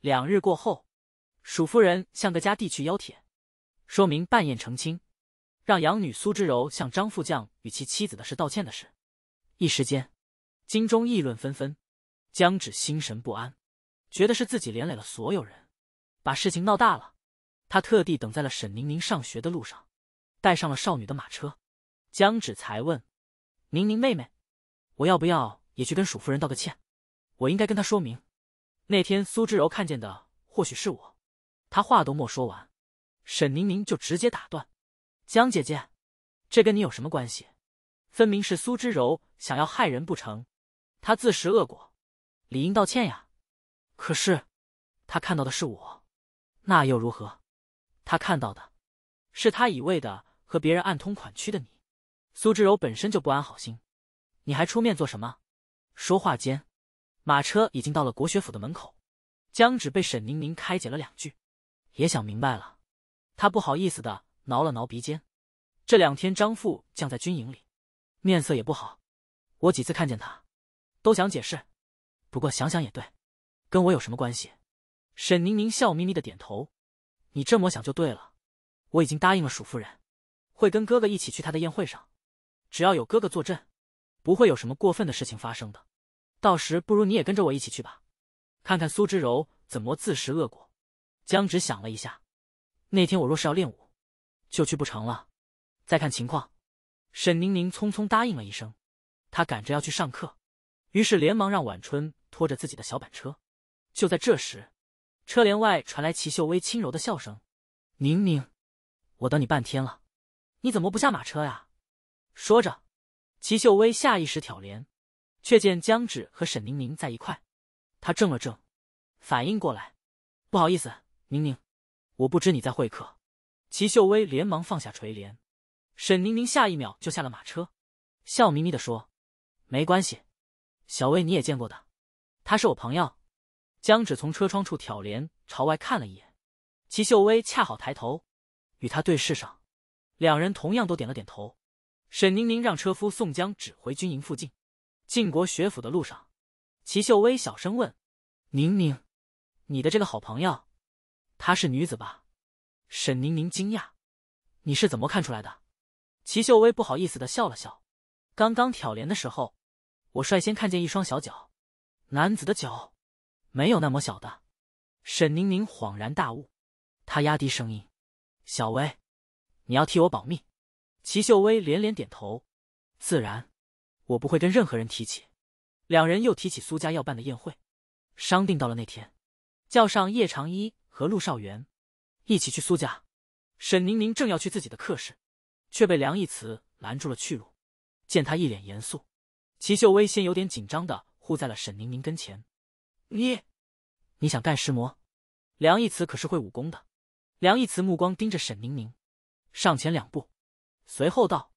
两日过后，蜀夫人向各家递去邀帖，说明半夜成亲，让养女苏之柔向张副将与其妻子的事道歉的事。一时间，京中议论纷纷，江芷心神不安，觉得是自己连累了所有人，把事情闹大了。他特地等在了沈宁宁上学的路上，带上了少女的马车。江芷才问：“宁宁妹妹，我要不要也去跟蜀夫人道个歉？我应该跟她说明。”那天苏之柔看见的或许是我，他话都没说完，沈宁宁就直接打断：“江姐姐，这跟你有什么关系？分明是苏之柔想要害人不成，她自食恶果，理应道歉呀。可是，她看到的是我，那又如何？她看到的，是她以为的和别人暗通款曲的你。苏之柔本身就不安好心，你还出面做什么？”说话间。马车已经到了国学府的门口，江芷被沈宁宁开解了两句，也想明白了。他不好意思的挠了挠鼻尖。这两天张父将在军营里，面色也不好。我几次看见他，都想解释，不过想想也对，跟我有什么关系？沈宁宁笑眯眯的点头：“你这么想就对了。”我已经答应了蜀夫人，会跟哥哥一起去他的宴会上。只要有哥哥坐镇，不会有什么过分的事情发生的。到时不如你也跟着我一起去吧，看看苏之柔怎么自食恶果。江直想了一下，那天我若是要练武，就去不成了，再看情况。沈宁宁匆匆答应了一声，她赶着要去上课，于是连忙让晚春拖着自己的小板车。就在这时，车帘外传来齐秀薇轻柔的笑声：“宁宁，我等你半天了，你怎么不下马车呀？”说着，齐秀薇下意识挑帘。却见江止和沈宁宁在一块，他怔了怔，反应过来，不好意思，宁宁，我不知你在会客。齐秀薇连忙放下垂帘，沈宁宁下一秒就下了马车，笑眯眯的说：“没关系，小薇你也见过的，他是我朋友。”江止从车窗处挑帘朝外看了一眼，齐秀薇恰好抬头，与他对视上，两人同样都点了点头。沈宁宁让车夫送江止回军营附近。晋国学府的路上，齐秀薇小声问：“宁宁，你的这个好朋友，她是女子吧？”沈宁宁惊讶：“你是怎么看出来的？”齐秀薇不好意思的笑了笑：“刚刚挑帘的时候，我率先看见一双小脚，男子的脚，没有那么小的。”沈宁宁恍然大悟，她压低声音：“小薇，你要替我保密。”齐秀薇连连点头：“自然。”我不会跟任何人提起。两人又提起苏家要办的宴会，商定到了那天，叫上叶长一和陆少元，一起去苏家。沈宁宁正要去自己的客室，却被梁义慈拦住了去路。见他一脸严肃，齐秀薇先有点紧张的护在了沈宁宁跟前。你，你想干什魔？梁义慈可是会武功的。梁义慈目光盯着沈宁宁，上前两步，随后道：“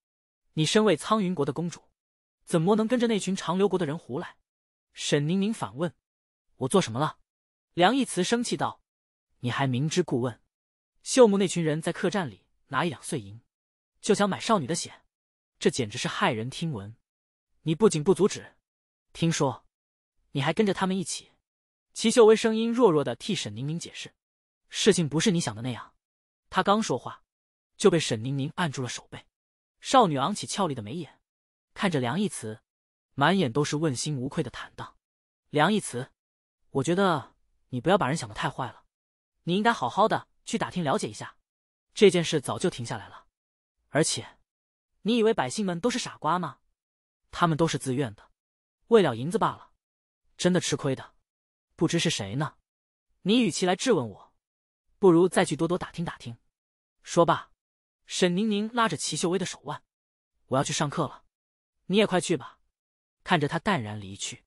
你身为苍云国的公主。”怎么能跟着那群长留国的人胡来？沈宁宁反问：“我做什么了？”梁一慈生气道：“你还明知故问！秀木那群人在客栈里拿一两碎银，就想买少女的血，这简直是骇人听闻！你不仅不阻止，听说你还跟着他们一起。”齐秀薇声音弱弱的替沈宁宁解释：“事情不是你想的那样。”他刚说话，就被沈宁宁按住了手背。少女昂起俏丽的眉眼。看着梁义慈，满眼都是问心无愧的坦荡。梁义慈，我觉得你不要把人想得太坏了，你应该好好的去打听了解一下。这件事早就停下来了，而且，你以为百姓们都是傻瓜吗？他们都是自愿的，为了银子罢了。真的吃亏的，不知是谁呢？你与其来质问我，不如再去多多打听打听。说罢，沈宁宁拉着齐秀薇的手腕，我要去上课了。你也快去吧，看着他淡然离去，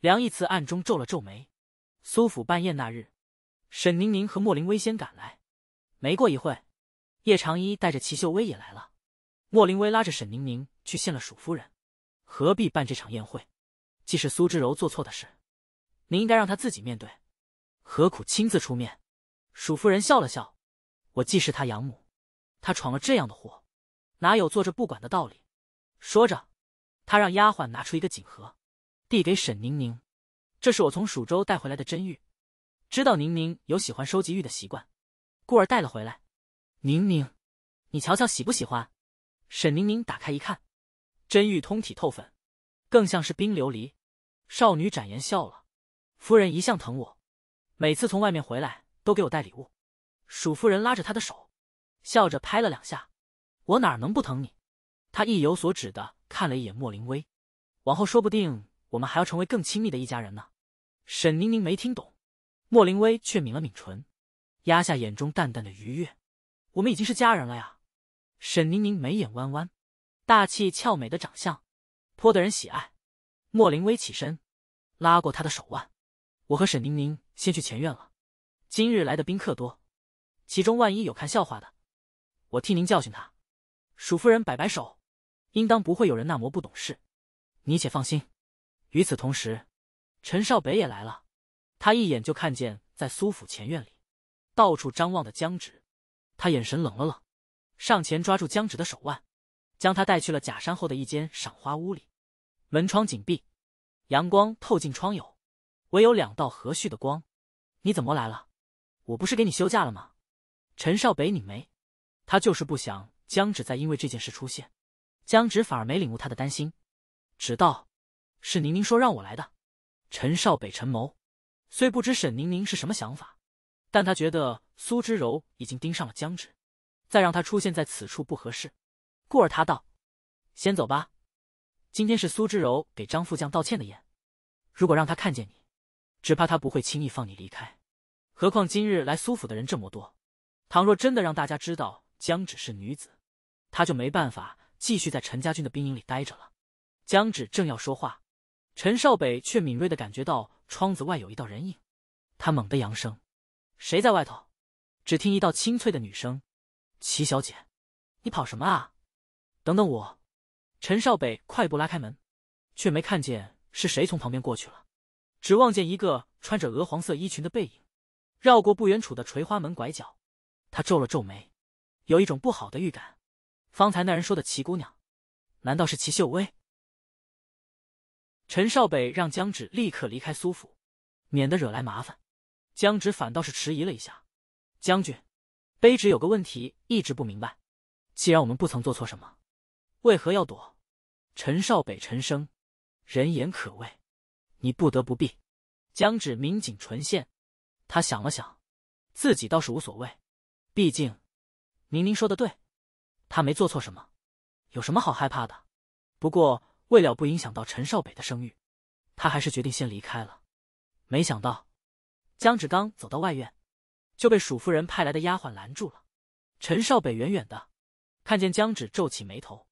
梁义慈暗中皱了皱眉。苏府办宴那日，沈宁宁和莫林威先赶来，没过一会叶长一带着齐秀威也来了。莫林威拉着沈宁宁去见了蜀夫人。何必办这场宴会？既是苏之柔做错的事，您应该让他自己面对，何苦亲自出面？蜀夫人笑了笑，我既是他养母，他闯了这样的祸，哪有坐着不管的道理？说着。他让丫鬟拿出一个锦盒，递给沈宁宁，这是我从蜀州带回来的真玉，知道宁宁有喜欢收集玉的习惯，故而带了回来。宁宁，你瞧瞧喜不喜欢？沈宁宁打开一看，真玉通体透粉，更像是冰琉璃。少女展颜笑了，夫人一向疼我，每次从外面回来都给我带礼物。蜀夫人拉着她的手，笑着拍了两下，我哪能不疼你？他意有所指的看了一眼莫林威，往后说不定我们还要成为更亲密的一家人呢。沈宁宁没听懂，莫林威却抿了抿唇，压下眼中淡淡的愉悦。我们已经是家人了呀。沈宁宁眉眼弯弯，大气俏美的长相颇得人喜爱。莫林威起身，拉过他的手腕，我和沈宁宁先去前院了。今日来的宾客多，其中万一有看笑话的，我替您教训他。署夫人摆摆手。应当不会有人那么不懂事，你且放心。与此同时，陈少北也来了，他一眼就看见在苏府前院里，到处张望的江止，他眼神冷了冷，上前抓住江止的手腕，将他带去了假山后的一间赏花屋里，门窗紧闭，阳光透进窗牖，唯有两道和煦的光。你怎么来了？我不是给你休假了吗？陈少北拧眉，他就是不想江止再因为这件事出现。江直反而没领悟他的担心，只道是宁宁说让我来的。陈少北沉眸，虽不知沈宁宁是什么想法，但他觉得苏之柔已经盯上了江直，再让他出现在此处不合适，故而他道：“先走吧。今天是苏之柔给张副将道歉的宴，如果让他看见你，只怕他不会轻易放你离开。何况今日来苏府的人这么多，倘若真的让大家知道江直是女子，他就没办法。”继续在陈家军的兵营里待着了。江芷正要说话，陈少北却敏锐地感觉到窗子外有一道人影。他猛地扬声：“谁在外头？”只听一道清脆的女声：“齐小姐，你跑什么啊？等等我！”陈少北快步拉开门，却没看见是谁从旁边过去了，只望见一个穿着鹅黄色衣裙的背影，绕过不远处的垂花门拐角。他皱了皱眉，有一种不好的预感。方才那人说的齐姑娘，难道是齐秀薇？陈少北让江止立刻离开苏府，免得惹来麻烦。江止反倒是迟疑了一下：“将军，卑职有个问题一直不明白，既然我们不曾做错什么，为何要躲？”陈少北沉声：“人言可畏，你不得不避。”江止抿紧唇线，他想了想，自己倒是无所谓，毕竟宁宁说的对。他没做错什么，有什么好害怕的？不过为了不影响到陈少北的声誉，他还是决定先离开了。没想到，江止刚走到外院，就被蜀夫人派来的丫鬟拦住了。陈少北远远的看见江芷皱起眉头，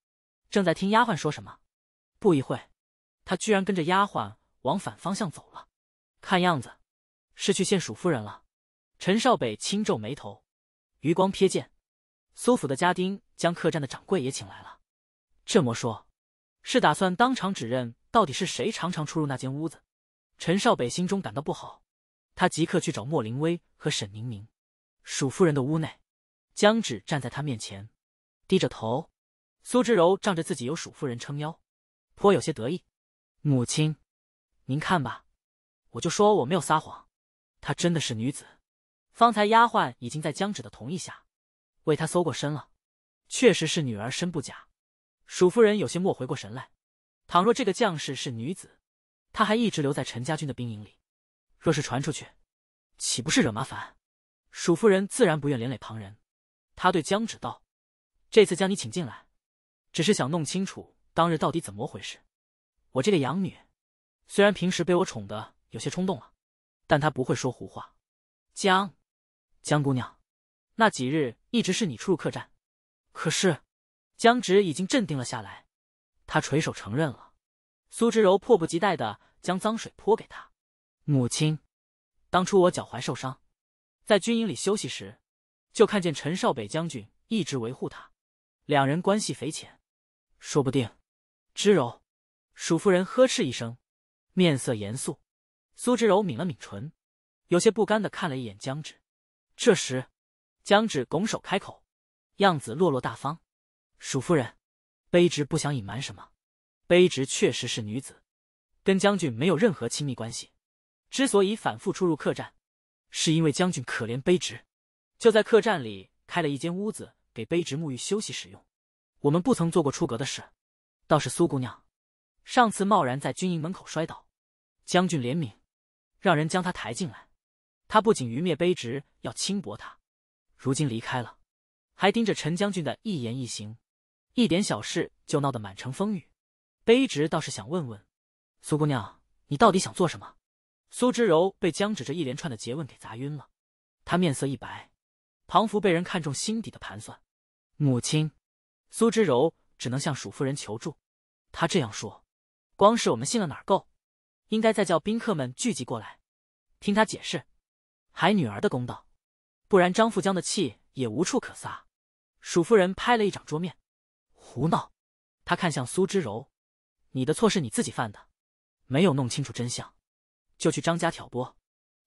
正在听丫鬟说什么。不一会他居然跟着丫鬟往反方向走了，看样子是去见蜀夫人了。陈少北轻皱眉头，余光瞥见。苏府的家丁将客栈的掌柜也请来了，这么说，是打算当场指认到底是谁常常出入那间屋子？陈少北心中感到不好，他即刻去找莫林威和沈宁宁。鼠夫人的屋内，江芷站在他面前，低着头。苏之柔仗着自己有鼠夫人撑腰，颇有些得意。母亲，您看吧，我就说我没有撒谎，她真的是女子。方才丫鬟已经在江芷的同意下。为他搜过身了，确实是女儿身不假。蜀夫人有些莫回过神来。倘若这个将士是女子，她还一直留在陈家军的兵营里，若是传出去，岂不是惹麻烦？蜀夫人自然不愿连累旁人。她对江芷道：“这次将你请进来，只是想弄清楚当日到底怎么回事。我这个养女，虽然平时被我宠得有些冲动了，但她不会说胡话。”江江姑娘。那几日一直是你出入客栈，可是，江直已经镇定了下来，他垂首承认了。苏之柔迫不及待的将脏水泼给他。母亲，当初我脚踝受伤，在军营里休息时，就看见陈少北将军一直维护他，两人关系匪浅，说不定。之柔，蜀夫人呵斥一声，面色严肃。苏之柔抿了抿唇，有些不甘的看了一眼江直。这时。江止拱手开口，样子落落大方。蜀夫人，卑职不想隐瞒什么，卑职确实是女子，跟将军没有任何亲密关系。之所以反复出入客栈，是因为将军可怜卑职，就在客栈里开了一间屋子给卑职沐浴休息使用。我们不曾做过出格的事，倒是苏姑娘，上次贸然在军营门口摔倒，将军怜悯，让人将她抬进来。他不仅愚蔑卑职，要轻薄她。如今离开了，还盯着陈将军的一言一行，一点小事就闹得满城风雨。卑职倒是想问问苏姑娘，你到底想做什么？苏之柔被江止这一连串的诘问给砸晕了，她面色一白。庞福被人看中，心底的盘算，母亲苏之柔只能向蜀夫人求助。她这样说，光是我们信了哪够？应该再叫宾客们聚集过来，听她解释，还女儿的公道。不然张富江的气也无处可撒，鼠夫人拍了一掌桌面，胡闹！她看向苏之柔，你的错是你自己犯的，没有弄清楚真相，就去张家挑拨，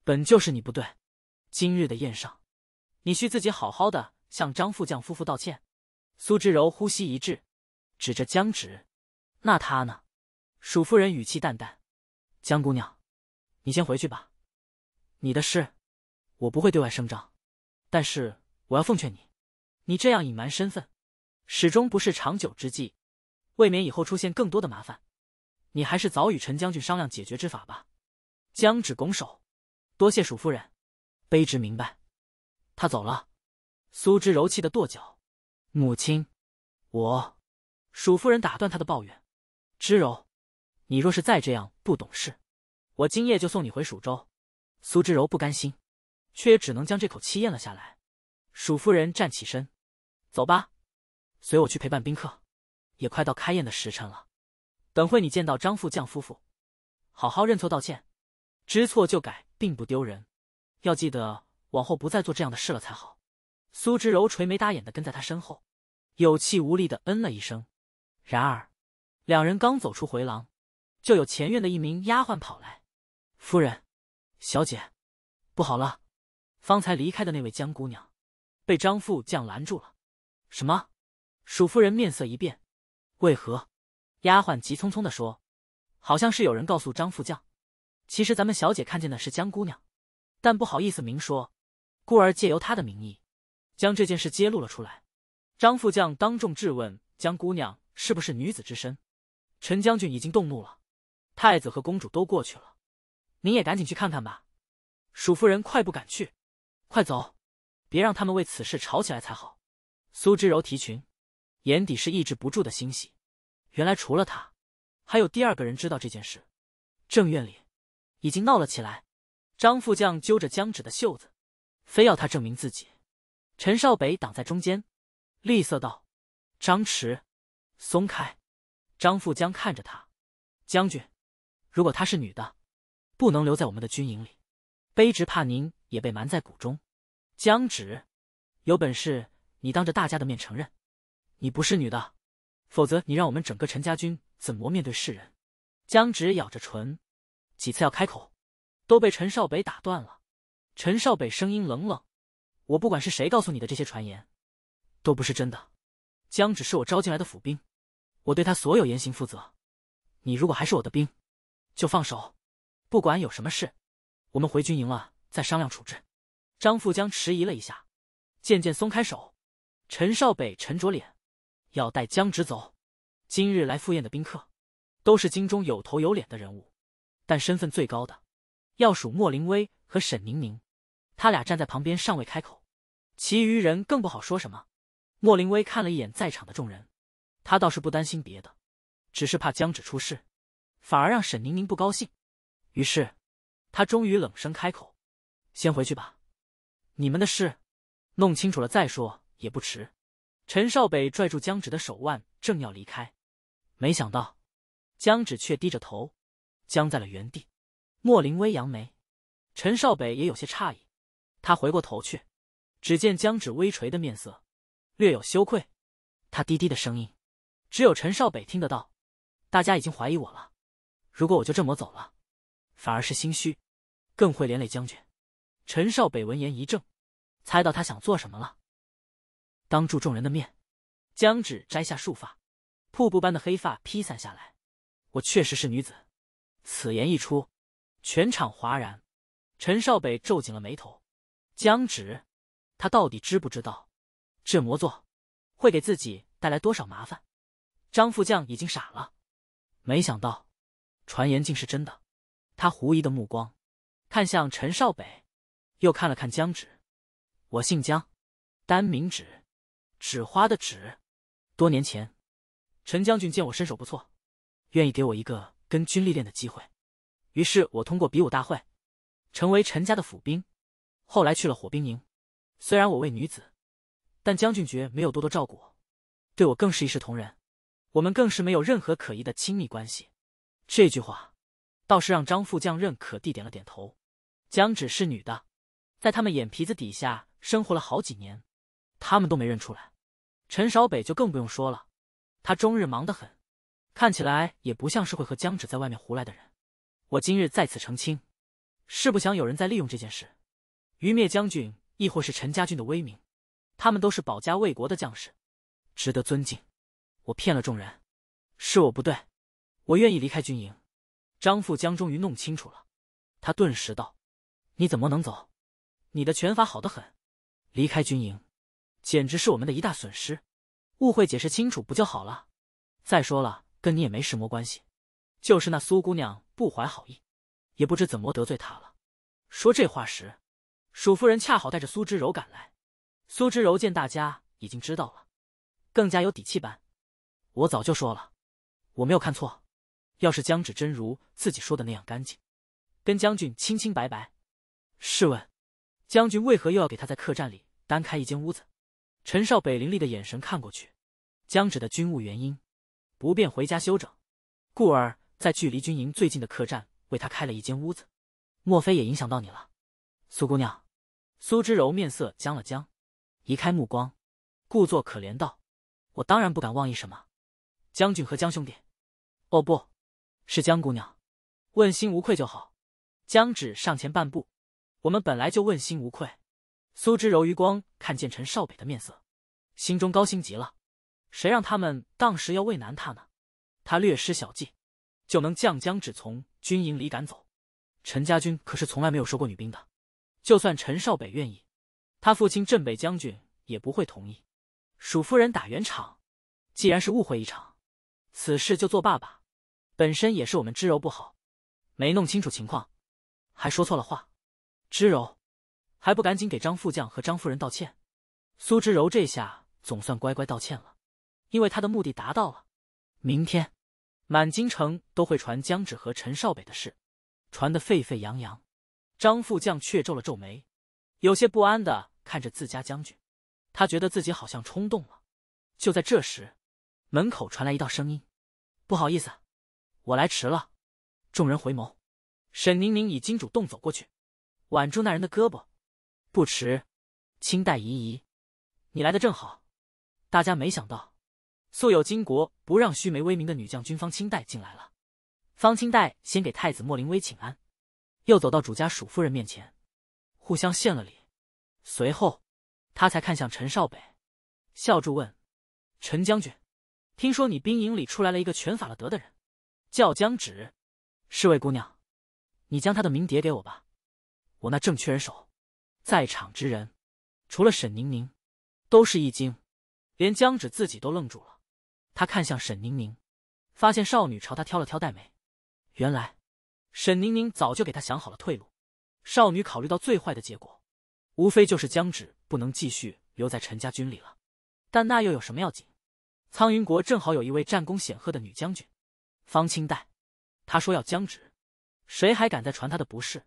本就是你不对。今日的宴上，你需自己好好的向张副将夫妇道歉。苏之柔呼吸一滞，指着江芷，那他呢？鼠夫人语气淡淡，江姑娘，你先回去吧，你的事，我不会对外声张。但是我要奉劝你，你这样隐瞒身份，始终不是长久之计，未免以后出现更多的麻烦。你还是早与陈将军商量解决之法吧。姜芷拱手，多谢蜀夫人，卑职明白。他走了。苏之柔气得跺脚，母亲，我……蜀夫人打断他的抱怨，之柔，你若是再这样不懂事，我今夜就送你回蜀州。苏之柔不甘心。却也只能将这口气咽了下来。鼠夫人站起身，走吧，随我去陪伴宾客。也快到开宴的时辰了，等会你见到张副将夫妇，好好认错道歉，知错就改并不丢人，要记得往后不再做这样的事了才好。苏之柔垂眉搭眼的跟在他身后，有气无力的嗯了一声。然而，两人刚走出回廊，就有前院的一名丫鬟跑来：“夫人，小姐，不好了！”方才离开的那位江姑娘，被张副将拦住了。什么？蜀夫人面色一变。为何？丫鬟急匆匆的说：“好像是有人告诉张副将，其实咱们小姐看见的是江姑娘，但不好意思明说，故而借由她的名义，将这件事揭露了出来。”张副将当众质问江姑娘是不是女子之身。陈将军已经动怒了，太子和公主都过去了，您也赶紧去看看吧。蜀夫人快步赶去。快走，别让他们为此事吵起来才好。苏之柔提裙，眼底是抑制不住的欣喜。原来除了他，还有第二个人知道这件事。正院里已经闹了起来。张副将揪着江止的袖子，非要他证明自己。陈少北挡在中间，厉色道：“张弛，松开。”张富江看着他，将军，如果她是女的，不能留在我们的军营里。卑职怕您也被瞒在鼓中，江止，有本事你当着大家的面承认，你不是女的，否则你让我们整个陈家军怎么面对世人？江止咬着唇，几次要开口，都被陈少北打断了。陈少北声音冷冷：“我不管是谁告诉你的这些传言，都不是真的。江止是我招进来的府兵，我对他所有言行负责。你如果还是我的兵，就放手，不管有什么事。”我们回军营了，再商量处置。张富江迟疑了一下，渐渐松开手。陈少北沉着脸，要带江止走。今日来赴宴的宾客，都是京中有头有脸的人物，但身份最高的，要数莫林威和沈宁宁。他俩站在旁边尚未开口，其余人更不好说什么。莫林威看了一眼在场的众人，他倒是不担心别的，只是怕江止出事，反而让沈宁宁不高兴。于是。他终于冷声开口：“先回去吧，你们的事弄清楚了再说也不迟。”陈少北拽住江止的手腕，正要离开，没想到江止却低着头，僵在了原地。莫林微扬眉，陈少北也有些诧异。他回过头去，只见江止微垂的面色，略有羞愧。他低低的声音，只有陈少北听得到：“大家已经怀疑我了，如果我就这么走了，反而是心虚。”更会连累将军。陈少北闻言一怔，猜到他想做什么了。当住众人的面，将纸摘下束发，瀑布般的黑发披散下来。我确实是女子。此言一出，全场哗然。陈少北皱紧了眉头。江止，他到底知不知道这魔作会给自己带来多少麻烦？张副将已经傻了，没想到传言竟是真的。他狐疑的目光。看向陈少北，又看了看江芷。我姓江，单名芷，纸花的纸。多年前，陈将军见我身手不错，愿意给我一个跟军历练的机会。于是我通过比武大会，成为陈家的府兵。后来去了火兵营。虽然我为女子，但将军爵没有多多照顾我，对我更是一视同仁。我们更是没有任何可疑的亲密关系。这句话。倒是让张副将认可地点了点头。江芷是女的，在他们眼皮子底下生活了好几年，他们都没认出来。陈少北就更不用说了，他终日忙得很，看起来也不像是会和江芷在外面胡来的人。我今日再次澄清，是不想有人再利用这件事，愚灭将军亦或是陈家军的威名，他们都是保家卫国的将士，值得尊敬。我骗了众人，是我不对，我愿意离开军营。张富江终于弄清楚了，他顿时道：“你怎么能走？你的拳法好得很，离开军营，简直是我们的一大损失。误会解释清楚不就好了？再说了，跟你也没什么关系，就是那苏姑娘不怀好意，也不知怎么得罪她了。”说这话时，蜀夫人恰好带着苏之柔赶来。苏之柔见大家已经知道了，更加有底气般：“我早就说了，我没有看错。”要是江芷真如自己说的那样干净，跟将军清清白白，试问，将军为何又要给他在客栈里单开一间屋子？陈少北凌厉的眼神看过去，江芷的军务原因不便回家休整，故而在距离军营最近的客栈为他开了一间屋子。莫非也影响到你了，苏姑娘？苏之柔面色僵了僵，移开目光，故作可怜道：“我当然不敢妄议什么，将军和江兄弟，哦不。”是江姑娘，问心无愧就好。江芷上前半步，我们本来就问心无愧。苏之柔余光看见陈少北的面色，心中高兴极了。谁让他们当时要为难他呢？他略施小计，就能将江芷从军营里赶走。陈家军可是从来没有收过女兵的，就算陈少北愿意，他父亲镇北将军也不会同意。蜀夫人打圆场，既然是误会一场，此事就作罢吧。本身也是我们知柔不好，没弄清楚情况，还说错了话。知柔，还不赶紧给张副将和张夫人道歉？苏知柔这下总算乖乖道歉了，因为他的目的达到了。明天，满京城都会传江芷和陈少北的事，传得沸沸扬扬。张副将却皱了皱眉，有些不安的看着自家将军，他觉得自己好像冲动了。就在这时，门口传来一道声音：“不好意思。”我来迟了，众人回眸，沈宁宁已经主动走过去，挽住那人的胳膊。不迟，清代姨姨，你来的正好。大家没想到，素有巾帼不让须眉威名的女将军方清代进来了。方清代先给太子莫林威请安，又走到主家蜀夫人面前，互相献了礼。随后，他才看向陈少北，笑住问：“陈将军，听说你兵营里出来了一个全法了德的人？”叫江止，侍卫姑娘，你将他的名碟给我吧，我那正缺人手。在场之人，除了沈凝凝，都是一惊，连江止自己都愣住了。他看向沈凝凝，发现少女朝他挑了挑黛眉。原来，沈凝凝早就给他想好了退路。少女考虑到最坏的结果，无非就是江止不能继续留在陈家军里了。但那又有什么要紧？苍云国正好有一位战功显赫的女将军。方清代，他说要江止，谁还敢再传他的不是？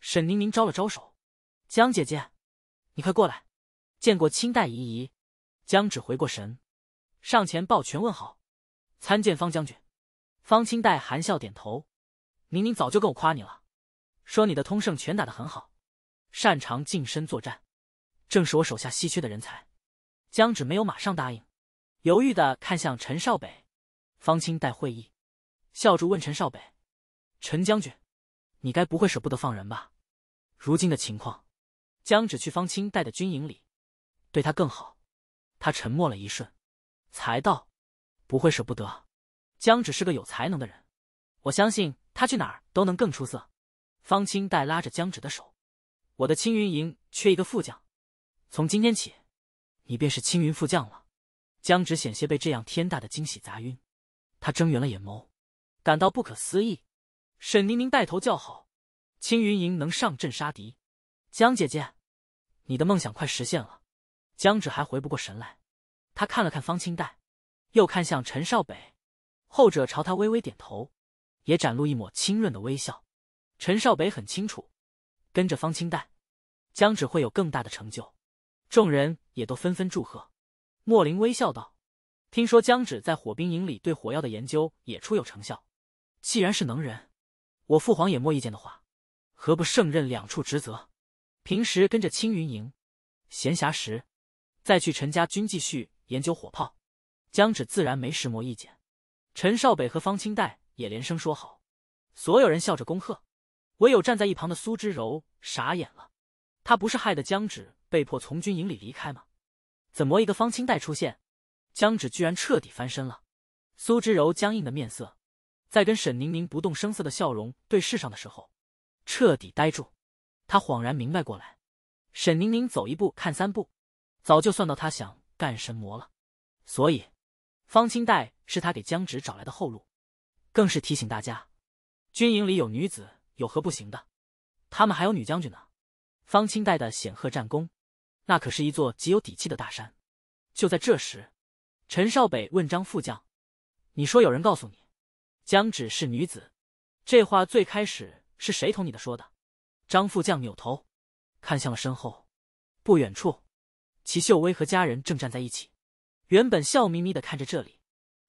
沈宁宁招了招手，江姐姐，你快过来，见过清代姨姨。江芷回过神，上前抱拳问好，参见方将军。方清代含笑点头，宁宁早就跟我夸你了，说你的通胜拳打得很好，擅长近身作战，正是我手下稀缺的人才。江芷没有马上答应，犹豫的看向陈少北。方清代会意。笑着问陈少北：“陈将军，你该不会舍不得放人吧？如今的情况，江止去方清带的军营里，对他更好。”他沉默了一瞬，才道：“不会舍不得。江止是个有才能的人，我相信他去哪儿都能更出色。”方清带拉着江止的手：“我的青云营缺一个副将，从今天起，你便是青云副将了。”江止险些被这样天大的惊喜砸晕，他睁圆了眼眸。感到不可思议，沈宁宁带头叫好。青云营能上阵杀敌，江姐姐，你的梦想快实现了。江芷还回不过神来，他看了看方清黛，又看向陈少北，后者朝他微微点头，也展露一抹清润的微笑。陈少北很清楚，跟着方清淡，江芷会有更大的成就。众人也都纷纷祝贺。莫林微笑道：“听说江芷在火兵营里对火药的研究也初有成效。”既然是能人，我父皇也莫意见的话，何不胜任两处职责？平时跟着青云营，闲暇时再去陈家军继续研究火炮。江止自然没石磨意见，陈少北和方清代也连声说好。所有人笑着恭贺，唯有站在一旁的苏之柔傻眼了。他不是害得江止被迫从军营里离开吗？怎么一个方清代出现，江止居然彻底翻身了？苏之柔僵硬的面色。在跟沈宁宁不动声色的笑容对视上的时候，彻底呆住。他恍然明白过来，沈宁宁走一步看三步，早就算到他想干神魔了。所以，方清代是他给江直找来的后路，更是提醒大家，军营里有女子有何不行的？他们还有女将军呢。方清代的显赫战功，那可是一座极有底气的大山。就在这时，陈少北问张副将：“你说有人告诉你？”江芷是女子，这话最开始是谁同你的说的？张副将扭头，看向了身后，不远处，齐秀薇和家人正站在一起，原本笑眯眯的看着这里，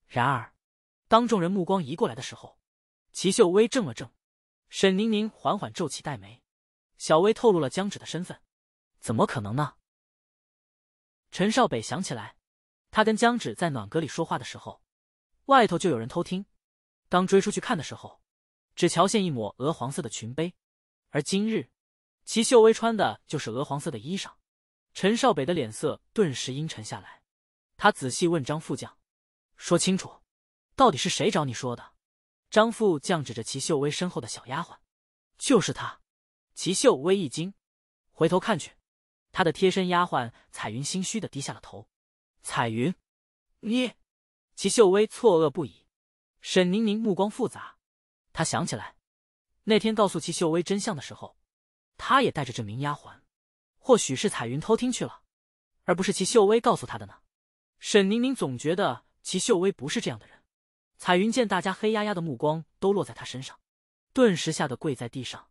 然而，当众人目光移过来的时候，齐秀薇怔了怔，沈宁宁缓缓皱起黛眉，小薇透露了江芷的身份，怎么可能呢？陈少北想起来，他跟江芷在暖阁里说话的时候，外头就有人偷听。当追出去看的时候，只瞧见一抹鹅黄色的裙背，而今日齐秀薇穿的就是鹅黄色的衣裳。陈少北的脸色顿时阴沉下来，他仔细问张副将：“说清楚，到底是谁找你说的？”张副将指着齐秀薇身后的小丫鬟：“就是她。”齐秀薇一惊，回头看去，她的贴身丫鬟彩云心虚的低下了头。彩云，你……齐秀薇错愕不已。沈宁宁目光复杂，她想起来，那天告诉齐秀薇真相的时候，她也带着这名丫鬟，或许是彩云偷听去了，而不是齐秀薇告诉她的呢。沈宁宁总觉得齐秀薇不是这样的人。彩云见大家黑压压的目光都落在她身上，顿时吓得跪在地上，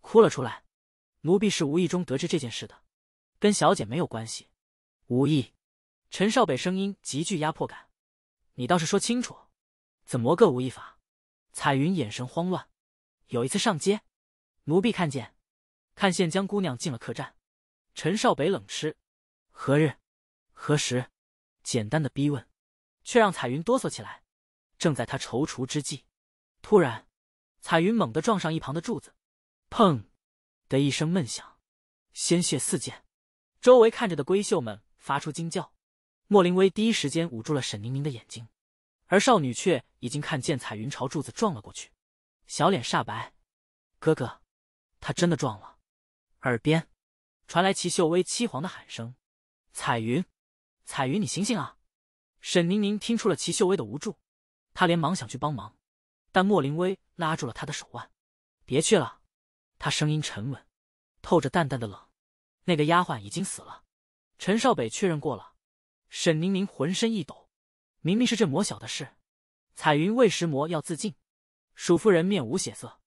哭了出来：“奴婢是无意中得知这件事的，跟小姐没有关系，无意。”陈少北声音极具压迫感：“你倒是说清楚。”怎么个无一法？彩云眼神慌乱。有一次上街，奴婢看见，看见江姑娘进了客栈。陈少北冷吃，何日？何时？简单的逼问，却让彩云哆嗦起来。正在他踌躇之际，突然，彩云猛地撞上一旁的柱子，砰的一声闷响，鲜血四溅。周围看着的闺秀们发出惊叫。莫林威第一时间捂住了沈凝凝的眼睛。而少女却已经看见彩云朝柱子撞了过去，小脸煞白。哥哥，她真的撞了。耳边传来齐秀薇凄惶的喊声：“彩云，彩云，你醒醒啊！”沈宁宁听出了齐秀薇的无助，她连忙想去帮忙，但莫林薇拉住了她的手腕：“别去了。”他声音沉稳，透着淡淡的冷。那个丫鬟已经死了，陈少北确认过了。沈宁宁浑身一抖。明明是这魔小的事，彩云为石魔要自尽，蜀夫人面无血色，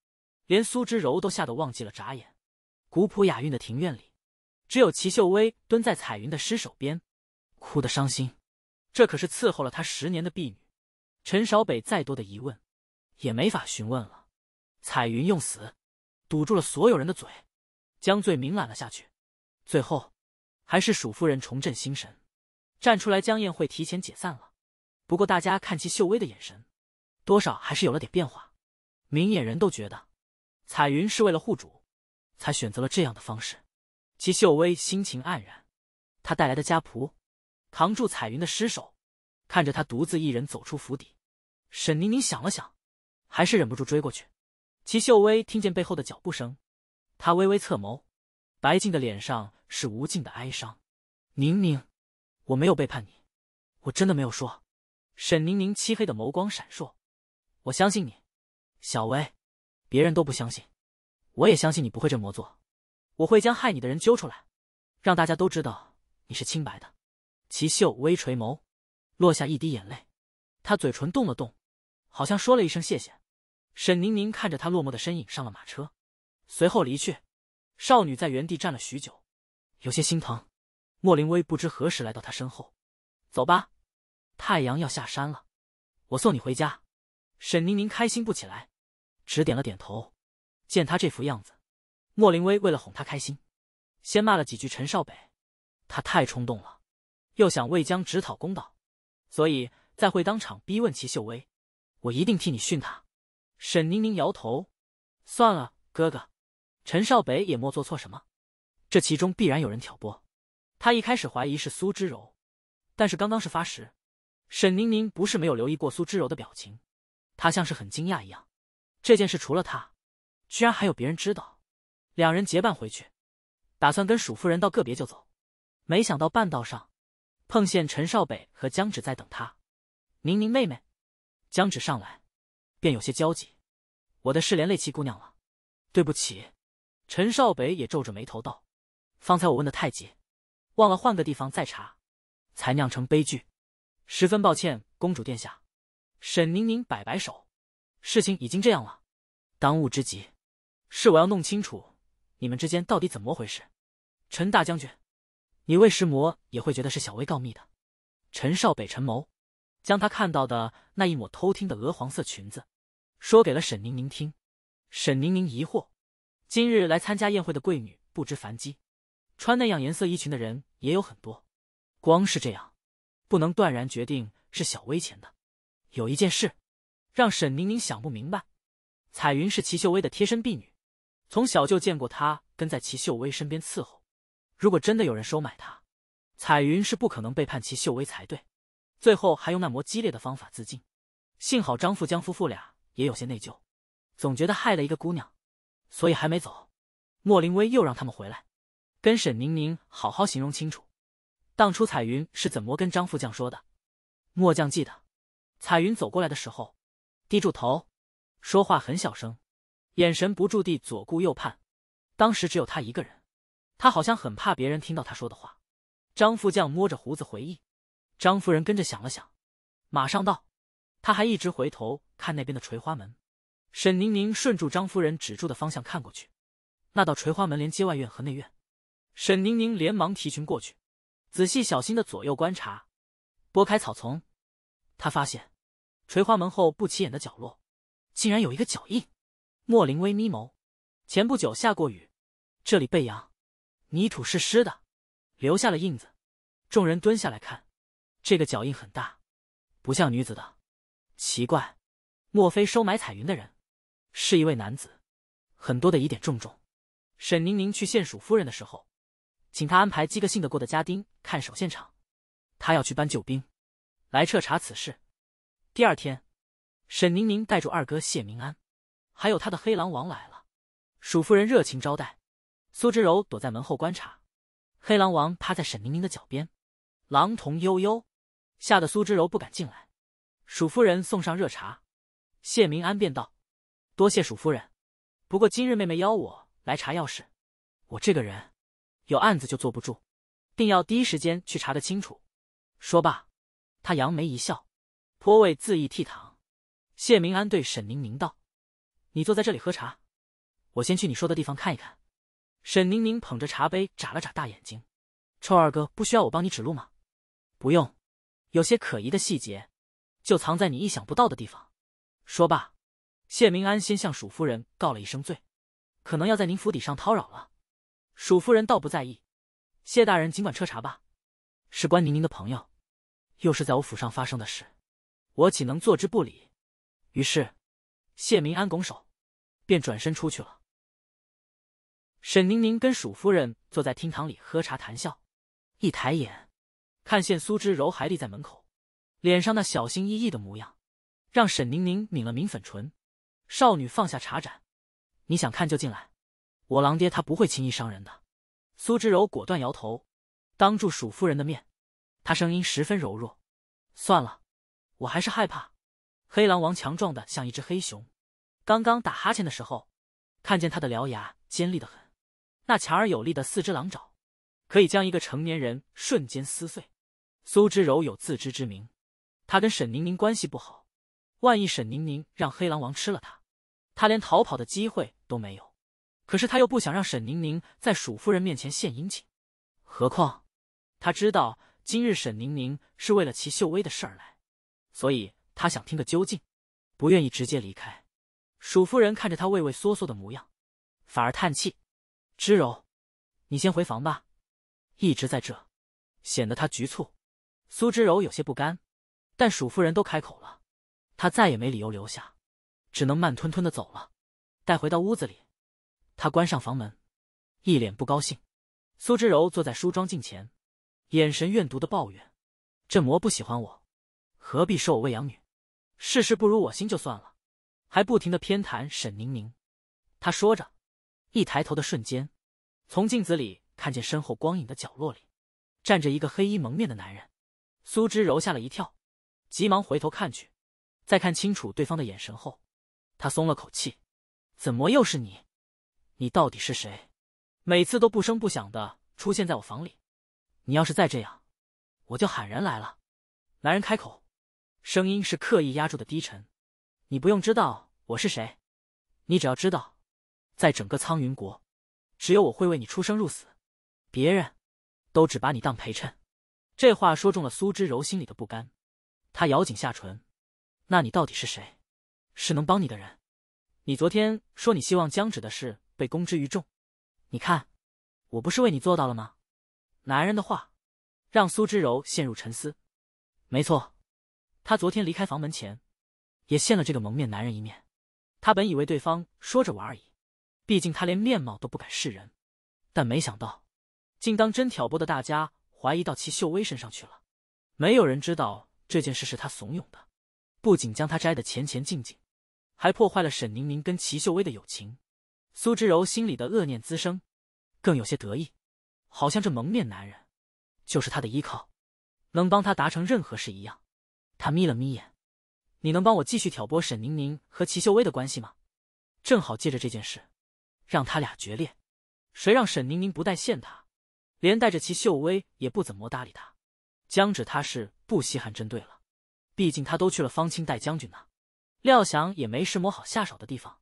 连苏之柔都吓得忘记了眨眼。古朴雅韵的庭院里，只有齐秀薇蹲在彩云的尸首边，哭得伤心。这可是伺候了他十年的婢女。陈少北再多的疑问，也没法询问了。彩云用死堵住了所有人的嘴，将罪名揽了下去。最后，还是蜀夫人重振心神，站出来将宴会提前解散了。不过，大家看齐秀威的眼神，多少还是有了点变化。明眼人都觉得，彩云是为了护主，才选择了这样的方式。齐秀威心情黯然，他带来的家仆扛住彩云的尸首，看着他独自一人走出府邸。沈宁宁想了想，还是忍不住追过去。齐秀威听见背后的脚步声，他微微侧眸，白净的脸上是无尽的哀伤。宁宁，我没有背叛你，我真的没有说。沈宁宁漆黑的眸光闪烁，我相信你，小薇，别人都不相信，我也相信你不会这么做，我会将害你的人揪出来，让大家都知道你是清白的。齐秀微垂眸，落下一滴眼泪，她嘴唇动了动，好像说了一声谢谢。沈宁宁看着他落寞的身影上了马车，随后离去。少女在原地站了许久，有些心疼。莫林威不知何时来到她身后，走吧。太阳要下山了，我送你回家。沈宁宁开心不起来，只点了点头。见他这副样子，莫林威为了哄他开心，先骂了几句陈少北，他太冲动了，又想为江直讨公道，所以在会当场逼问齐秀薇。我一定替你训他。沈宁宁摇头，算了，哥哥。陈少北也莫做错什么，这其中必然有人挑拨。他一开始怀疑是苏之柔，但是刚刚是发时。沈宁宁不是没有留意过苏之柔的表情，她像是很惊讶一样。这件事除了她，居然还有别人知道。两人结伴回去，打算跟鼠夫人道个别就走，没想到半道上碰见陈少北和江止在等他。宁宁妹妹，江止上来便有些焦急：“我的事连累七姑娘了，对不起。”陈少北也皱着眉头道：“方才我问的太急，忘了换个地方再查，才酿成悲剧。”十分抱歉，公主殿下。沈宁宁摆摆手，事情已经这样了，当务之急是我要弄清楚你们之间到底怎么回事。陈大将军，你魏石魔也会觉得是小薇告密的。陈少北陈谋将他看到的那一抹偷听的鹅黄色裙子说给了沈宁宁听。沈宁宁疑惑，今日来参加宴会的贵女不知凡几，穿那样颜色衣裙的人也有很多，光是这样。不能断然决定是小薇钱的。有一件事，让沈宁宁想不明白。彩云是齐秀薇的贴身婢女，从小就见过她跟在齐秀薇身边伺候。如果真的有人收买她，彩云是不可能背叛齐秀薇才对。最后还用那么激烈的方法自尽。幸好张富江夫妇俩也有些内疚，总觉得害了一个姑娘，所以还没走。莫林威又让他们回来，跟沈宁宁好好形容清楚。当初彩云是怎么跟张副将说的？末将记得，彩云走过来的时候，低住头，说话很小声，眼神不住地左顾右盼。当时只有他一个人，他好像很怕别人听到他说的话。张副将摸着胡子回忆，张夫人跟着想了想，马上到。他还一直回头看那边的垂花门。沈宁宁顺住张夫人指住的方向看过去，那道垂花门连接外院和内院。沈宁宁连忙提裙过去。仔细小心的左右观察，拨开草丛，他发现垂花门后不起眼的角落，竟然有一个脚印。莫林微眯眸，前不久下过雨，这里被阳，泥土是湿的，留下了印子。众人蹲下来看，这个脚印很大，不像女子的，奇怪，莫非收买彩云的人，是一位男子？很多的疑点重重。沈宁宁去县署夫人的时候。请他安排几个信得过的家丁看守现场，他要去搬救兵，来彻查此事。第二天，沈宁宁带住二哥谢明安，还有他的黑狼王来了。鼠夫人热情招待，苏之柔躲在门后观察，黑狼王趴在沈宁宁的脚边，狼瞳悠悠，吓得苏之柔不敢进来。鼠夫人送上热茶，谢明安便道：“多谢鼠夫人，不过今日妹妹邀我来查要事，我这个人。”有案子就坐不住，定要第一时间去查得清楚。说罢，他扬眉一笑，颇为恣意倜傥。谢明安对沈宁宁道：“你坐在这里喝茶，我先去你说的地方看一看。”沈宁宁捧着茶杯，眨了眨大眼睛：“臭二哥，不需要我帮你指路吗？”“不用，有些可疑的细节，就藏在你意想不到的地方。”说罢，谢明安先向蜀夫人告了一声罪：“可能要在您府邸上叨扰了。”蜀夫人倒不在意，谢大人尽管彻查吧。是关宁宁的朋友，又是在我府上发生的事，我岂能坐之不理？于是，谢明安拱手，便转身出去了。沈宁宁跟蜀夫人坐在厅堂里喝茶谈笑，一抬眼，看见苏之柔还立在门口，脸上那小心翼翼的模样，让沈宁宁抿了抿粉唇。少女放下茶盏，你想看就进来。我狼爹他不会轻易伤人的，苏之柔果断摇头，当住鼠夫人的面，她声音十分柔弱。算了，我还是害怕。黑狼王强壮的像一只黑熊，刚刚打哈欠的时候，看见他的獠牙尖利的很，那强而有力的四只狼爪，可以将一个成年人瞬间撕碎。苏之柔有自知之明，她跟沈宁宁关系不好，万一沈宁宁让黑狼王吃了她，她连逃跑的机会都没有。可是他又不想让沈宁宁在鼠夫人面前献殷勤，何况他知道今日沈宁宁是为了齐秀薇的事儿来，所以他想听个究竟，不愿意直接离开。鼠夫人看着他畏畏缩缩的模样，反而叹气：“知柔，你先回房吧，一直在这，显得他局促。”苏知柔有些不甘，但鼠夫人都开口了，他再也没理由留下，只能慢吞吞的走了。待回到屋子里。他关上房门，一脸不高兴。苏之柔坐在梳妆镜前，眼神怨毒的抱怨：“这魔不喜欢我，何必收我为养女？事事不如我心就算了，还不停的偏袒沈宁宁。”他说着，一抬头的瞬间，从镜子里看见身后光影的角落里站着一个黑衣蒙面的男人。苏之柔吓了一跳，急忙回头看去。在看清楚对方的眼神后，他松了口气：“怎么又是你？”你到底是谁？每次都不声不响的出现在我房里。你要是再这样，我就喊人来了。男人开口，声音是刻意压住的低沉。你不用知道我是谁，你只要知道，在整个苍云国，只有我会为你出生入死，别人都只把你当陪衬。这话说中了苏之柔心里的不甘，她咬紧下唇。那你到底是谁？是能帮你的人？你昨天说你希望江止的事。被公之于众，你看，我不是为你做到了吗？男人的话让苏之柔陷入沉思。没错，他昨天离开房门前，也见了这个蒙面男人一面。他本以为对方说着玩而已，毕竟他连面貌都不敢示人。但没想到，竟当真挑拨的大家怀疑到齐秀薇身上去了。没有人知道这件事是他怂恿的，不仅将他摘得前前进进，还破坏了沈宁宁跟齐秀薇的友情。苏之柔心里的恶念滋生，更有些得意，好像这蒙面男人，就是她的依靠，能帮她达成任何事一样。她眯了眯眼：“你能帮我继续挑拨沈宁宁和齐秀薇的关系吗？正好借着这件事，让他俩决裂。谁让沈宁宁不待见他，连带着齐秀薇也不怎么搭理他。江止他是不稀罕针对了，毕竟他都去了方清代将军呢，料想也没什么好下手的地方。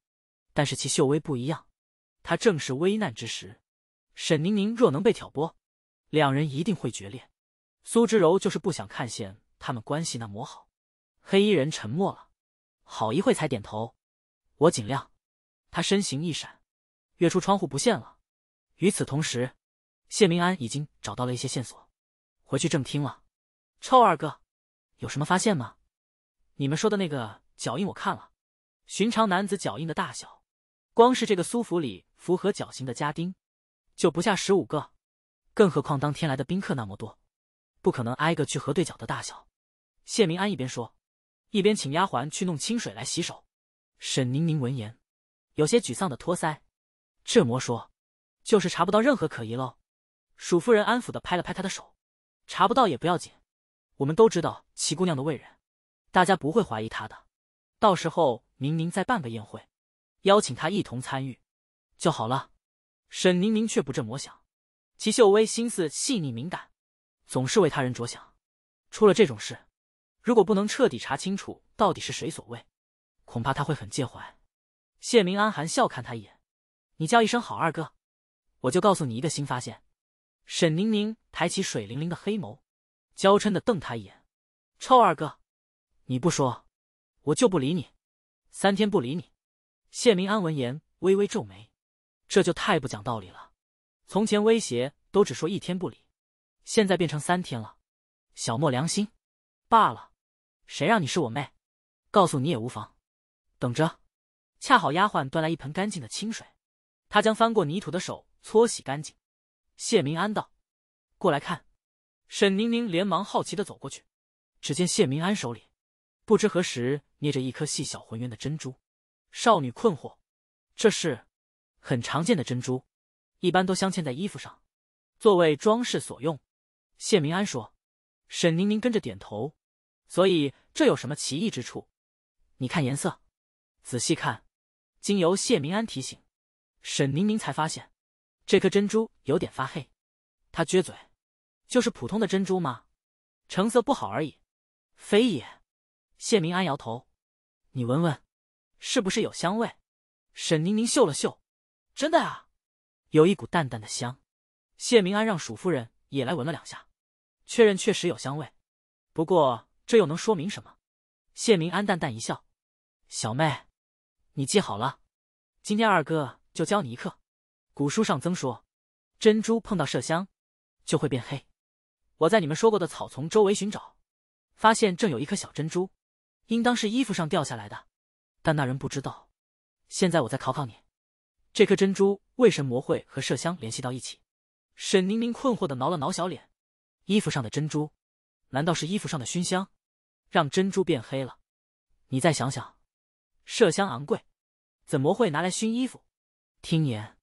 但是齐秀薇不一样。”他正是危难之时，沈宁宁若能被挑拨，两人一定会决裂。苏之柔就是不想看见他们关系那么好。黑衣人沉默了，好一会才点头：“我尽量。”他身形一闪，跃出窗户不见了。与此同时，谢明安已经找到了一些线索，回去正听了。臭二哥，有什么发现吗？你们说的那个脚印我看了，寻常男子脚印的大小，光是这个苏府里。符合脚型的家丁就不下十五个，更何况当天来的宾客那么多，不可能挨个去核对脚的大小。谢明安一边说，一边请丫鬟去弄清水来洗手。沈宁宁闻言，有些沮丧的托腮：“这魔说，就是查不到任何可疑喽。”鼠夫人安抚的拍了拍她的手：“查不到也不要紧，我们都知道齐姑娘的为人，大家不会怀疑她的。到时候明明再办个宴会，邀请她一同参与。”就好了，沈宁宁却不这么想。齐秀薇心思细腻敏感，总是为他人着想。出了这种事，如果不能彻底查清楚到底是谁所为，恐怕他会很介怀。谢明安含笑看他一眼：“你叫一声好二哥，我就告诉你一个新发现。”沈宁宁抬起水灵灵的黑眸，娇嗔的瞪他一眼：“臭二哥，你不说，我就不理你，三天不理你。”谢明安闻言微微皱眉。这就太不讲道理了！从前威胁都只说一天不理，现在变成三天了。小莫良心罢了，谁让你是我妹，告诉你也无妨。等着，恰好丫鬟端来一盆干净的清水，她将翻过泥土的手搓洗干净。谢明安道：“过来看。”沈宁宁连忙好奇的走过去，只见谢明安手里不知何时捏着一颗细小浑圆的珍珠，少女困惑：“这是？”很常见的珍珠，一般都镶嵌在衣服上，作为装饰所用。谢明安说，沈宁宁跟着点头。所以这有什么奇异之处？你看颜色，仔细看。经由谢明安提醒，沈宁宁才发现，这颗珍珠有点发黑。她撅嘴，就是普通的珍珠嘛，成色不好而已。非也，谢明安摇头。你闻闻，是不是有香味？沈宁宁嗅了嗅。真的啊，有一股淡淡的香。谢明安让鼠夫人也来闻了两下，确认确实有香味。不过这又能说明什么？谢明安淡淡一笑：“小妹，你记好了，今天二哥就教你一课。古书上曾说，珍珠碰到麝香就会变黑。我在你们说过的草丛周围寻找，发现正有一颗小珍珠，应当是衣服上掉下来的。但那人不知道。现在我再考考你。”这颗珍珠为什么会和麝香联系到一起？沈宁宁困惑的挠了挠小脸，衣服上的珍珠，难道是衣服上的熏香让珍珠变黑了？你再想想，麝香昂贵，怎么会拿来熏衣服？听言，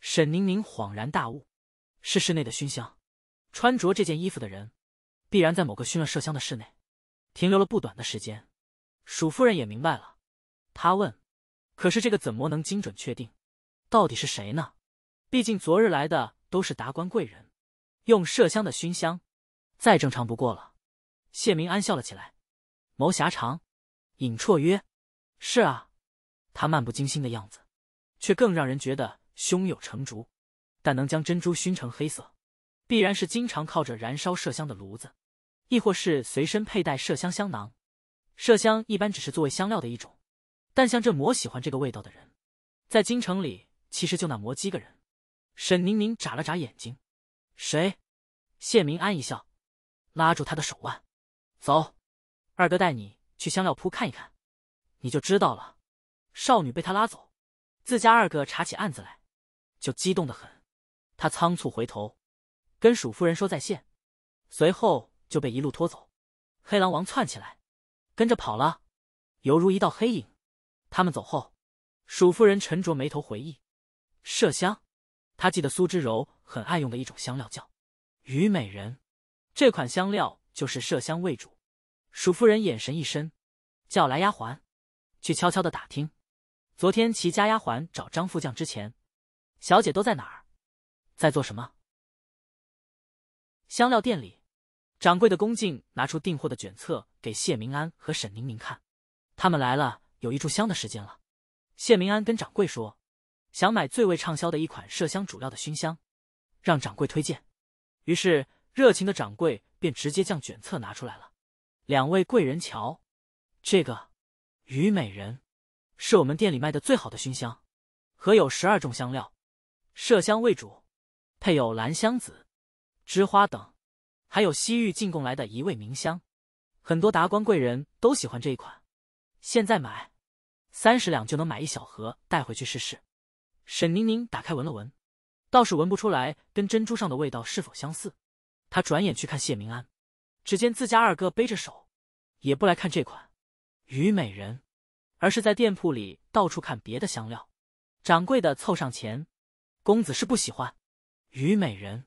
沈宁宁恍然大悟，是室内的熏香，穿着这件衣服的人，必然在某个熏了麝香的室内停留了不短的时间。鼠夫人也明白了，她问：“可是这个怎么能精准确定？”到底是谁呢？毕竟昨日来的都是达官贵人，用麝香的熏香，再正常不过了。谢明安笑了起来，谋狭长，尹绰曰：“是啊。”他漫不经心的样子，却更让人觉得胸有成竹。但能将珍珠熏成黑色，必然是经常靠着燃烧麝香的炉子，亦或是随身佩戴麝香香囊。麝香一般只是作为香料的一种，但像这魔喜欢这个味道的人，在京城里。其实就那魔鸡个人，沈宁宁眨了眨眼睛，谁？谢明安一笑，拉住他的手腕，走，二哥带你去香料铺看一看，你就知道了。少女被他拉走，自家二哥查起案子来，就激动的很。他仓促回头，跟鼠夫人说再见，随后就被一路拖走。黑狼王窜起来，跟着跑了，犹如一道黑影。他们走后，鼠夫人沉着眉头回忆。麝香，他记得苏之柔很爱用的一种香料叫“虞美人”，这款香料就是麝香为主。蜀夫人眼神一深，叫来丫鬟，去悄悄的打听，昨天齐家丫鬟找张副将之前，小姐都在哪儿，在做什么？香料店里，掌柜的恭敬拿出订货的卷册给谢明安和沈宁明看，他们来了有一炷香的时间了。谢明安跟掌柜说。想买最为畅销的一款麝香主料的熏香，让掌柜推荐。于是热情的掌柜便直接将卷册拿出来了。两位贵人瞧，这个《虞美人》是我们店里卖的最好的熏香，和有十二种香料，麝香为主，配有兰香子、芝花等，还有西域进贡来的一味名香，很多达官贵人都喜欢这一款。现在买三十两就能买一小盒带回去试试。沈宁宁打开闻了闻，倒是闻不出来跟珍珠上的味道是否相似。她转眼去看谢明安，只见自家二哥背着手，也不来看这款《虞美人》，而是在店铺里到处看别的香料。掌柜的凑上前：“公子是不喜欢《虞美人》，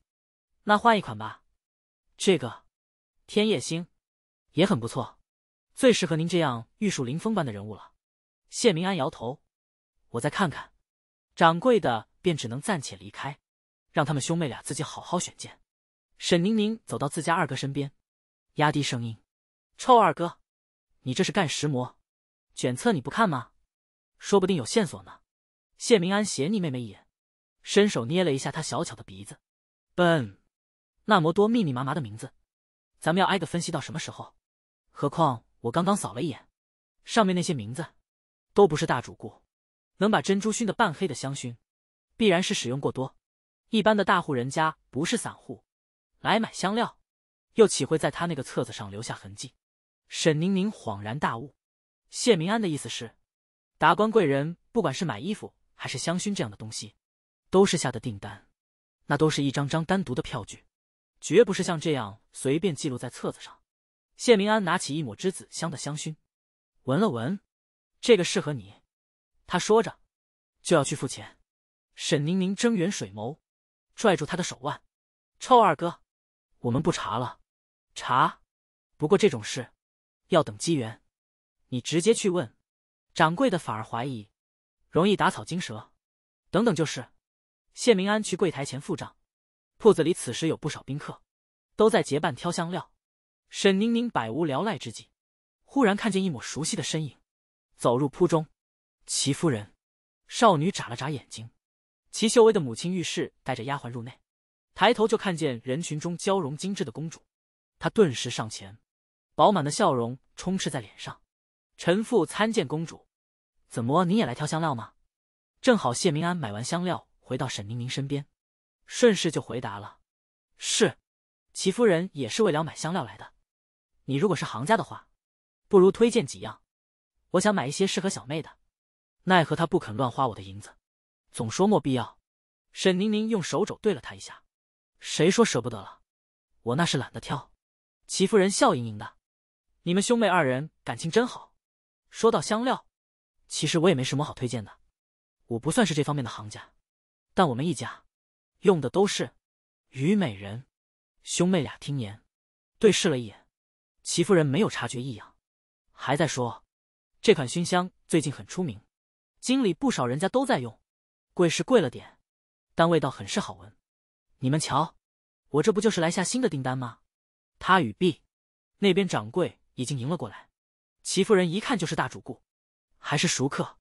那换一款吧。这个《天夜星》也很不错，最适合您这样玉树临风般的人物了。”谢明安摇头：“我再看看。”掌柜的便只能暂且离开，让他们兄妹俩自己好好选剑。沈宁宁走到自家二哥身边，压低声音：“臭二哥，你这是干石魔？卷册你不看吗？说不定有线索呢。”谢明安斜睨妹妹一眼，伸手捏了一下她小巧的鼻子：“笨，那么多密密麻麻的名字，咱们要挨个分析到什么时候？何况我刚刚扫了一眼，上面那些名字，都不是大主顾。”能把珍珠熏得半黑的香薰，必然是使用过多。一般的大户人家不是散户，来买香料，又岂会在他那个册子上留下痕迹？沈宁宁恍然大悟，谢明安的意思是，达官贵人不管是买衣服还是香薰这样的东西，都是下的订单，那都是一张张单独的票据，绝不是像这样随便记录在册子上。谢明安拿起一抹栀子香的香薰，闻了闻，这个适合你。他说着，就要去付钱。沈宁宁睁圆水眸，拽住他的手腕：“臭二哥，我们不查了。查，不过这种事，要等机缘。你直接去问掌柜的，反而怀疑，容易打草惊蛇。等等就是。”谢明安去柜台前付账。铺子里此时有不少宾客，都在结伴挑香料。沈宁宁百无聊赖之际，忽然看见一抹熟悉的身影走入铺中。齐夫人，少女眨了眨眼睛。齐秀薇的母亲浴室带着丫鬟入内，抬头就看见人群中娇容精致的公主，她顿时上前，饱满的笑容充斥在脸上。臣妇参见公主，怎么你也来挑香料吗？正好谢明安买完香料回到沈宁宁身边，顺势就回答了：“是，齐夫人也是为了买香料来的。你如果是行家的话，不如推荐几样，我想买一些适合小妹的。”奈何他不肯乱花我的银子，总说莫必要。沈宁宁用手肘对了他一下，谁说舍不得了？我那是懒得挑。齐夫人笑盈盈的，你们兄妹二人感情真好。说到香料，其实我也没什么好推荐的，我不算是这方面的行家。但我们一家用的都是虞美人。兄妹俩听言，对视了一眼。齐夫人没有察觉异样，还在说，这款熏香最近很出名。经理不少人家都在用，贵是贵了点，但味道很是好闻。你们瞧，我这不就是来下新的订单吗？他与 B 那边掌柜已经迎了过来。齐夫人一看就是大主顾，还是熟客。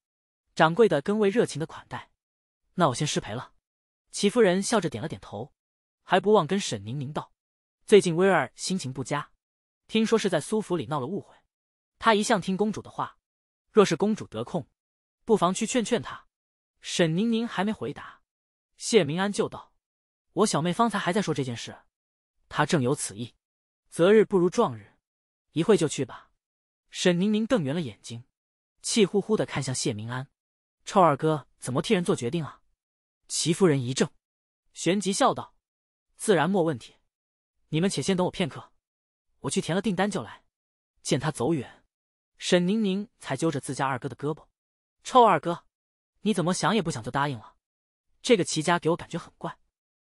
掌柜的跟位热情的款待。那我先失陪了。齐夫人笑着点了点头，还不忘跟沈宁宁道：“最近威尔心情不佳，听说是在苏府里闹了误会。他一向听公主的话，若是公主得空。”不妨去劝劝他。沈宁宁还没回答，谢明安就道：“我小妹方才还在说这件事，她正有此意，择日不如撞日，一会就去吧。”沈宁宁瞪圆了眼睛，气呼呼的看向谢明安：“臭二哥，怎么替人做决定啊？”齐夫人一怔，旋即笑道：“自然莫问题，你们且先等我片刻，我去填了订单就来。”见他走远，沈宁宁才揪着自家二哥的胳膊。臭二哥，你怎么想也不想就答应了？这个齐家给我感觉很怪，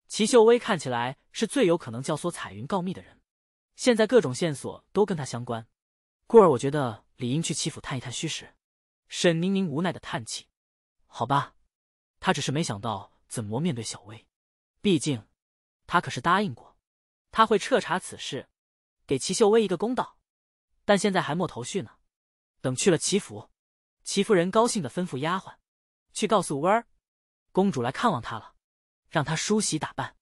齐秀威看起来是最有可能教唆彩云告密的人，现在各种线索都跟他相关，故而我觉得理应去齐府探一探虚实。沈宁宁无奈的叹气，好吧，他只是没想到怎么面对小薇，毕竟，他可是答应过，他会彻查此事，给齐秀威一个公道，但现在还没头绪呢，等去了齐府。齐夫人高兴地吩咐丫鬟：“去告诉温儿，公主来看望她了，让她梳洗打扮，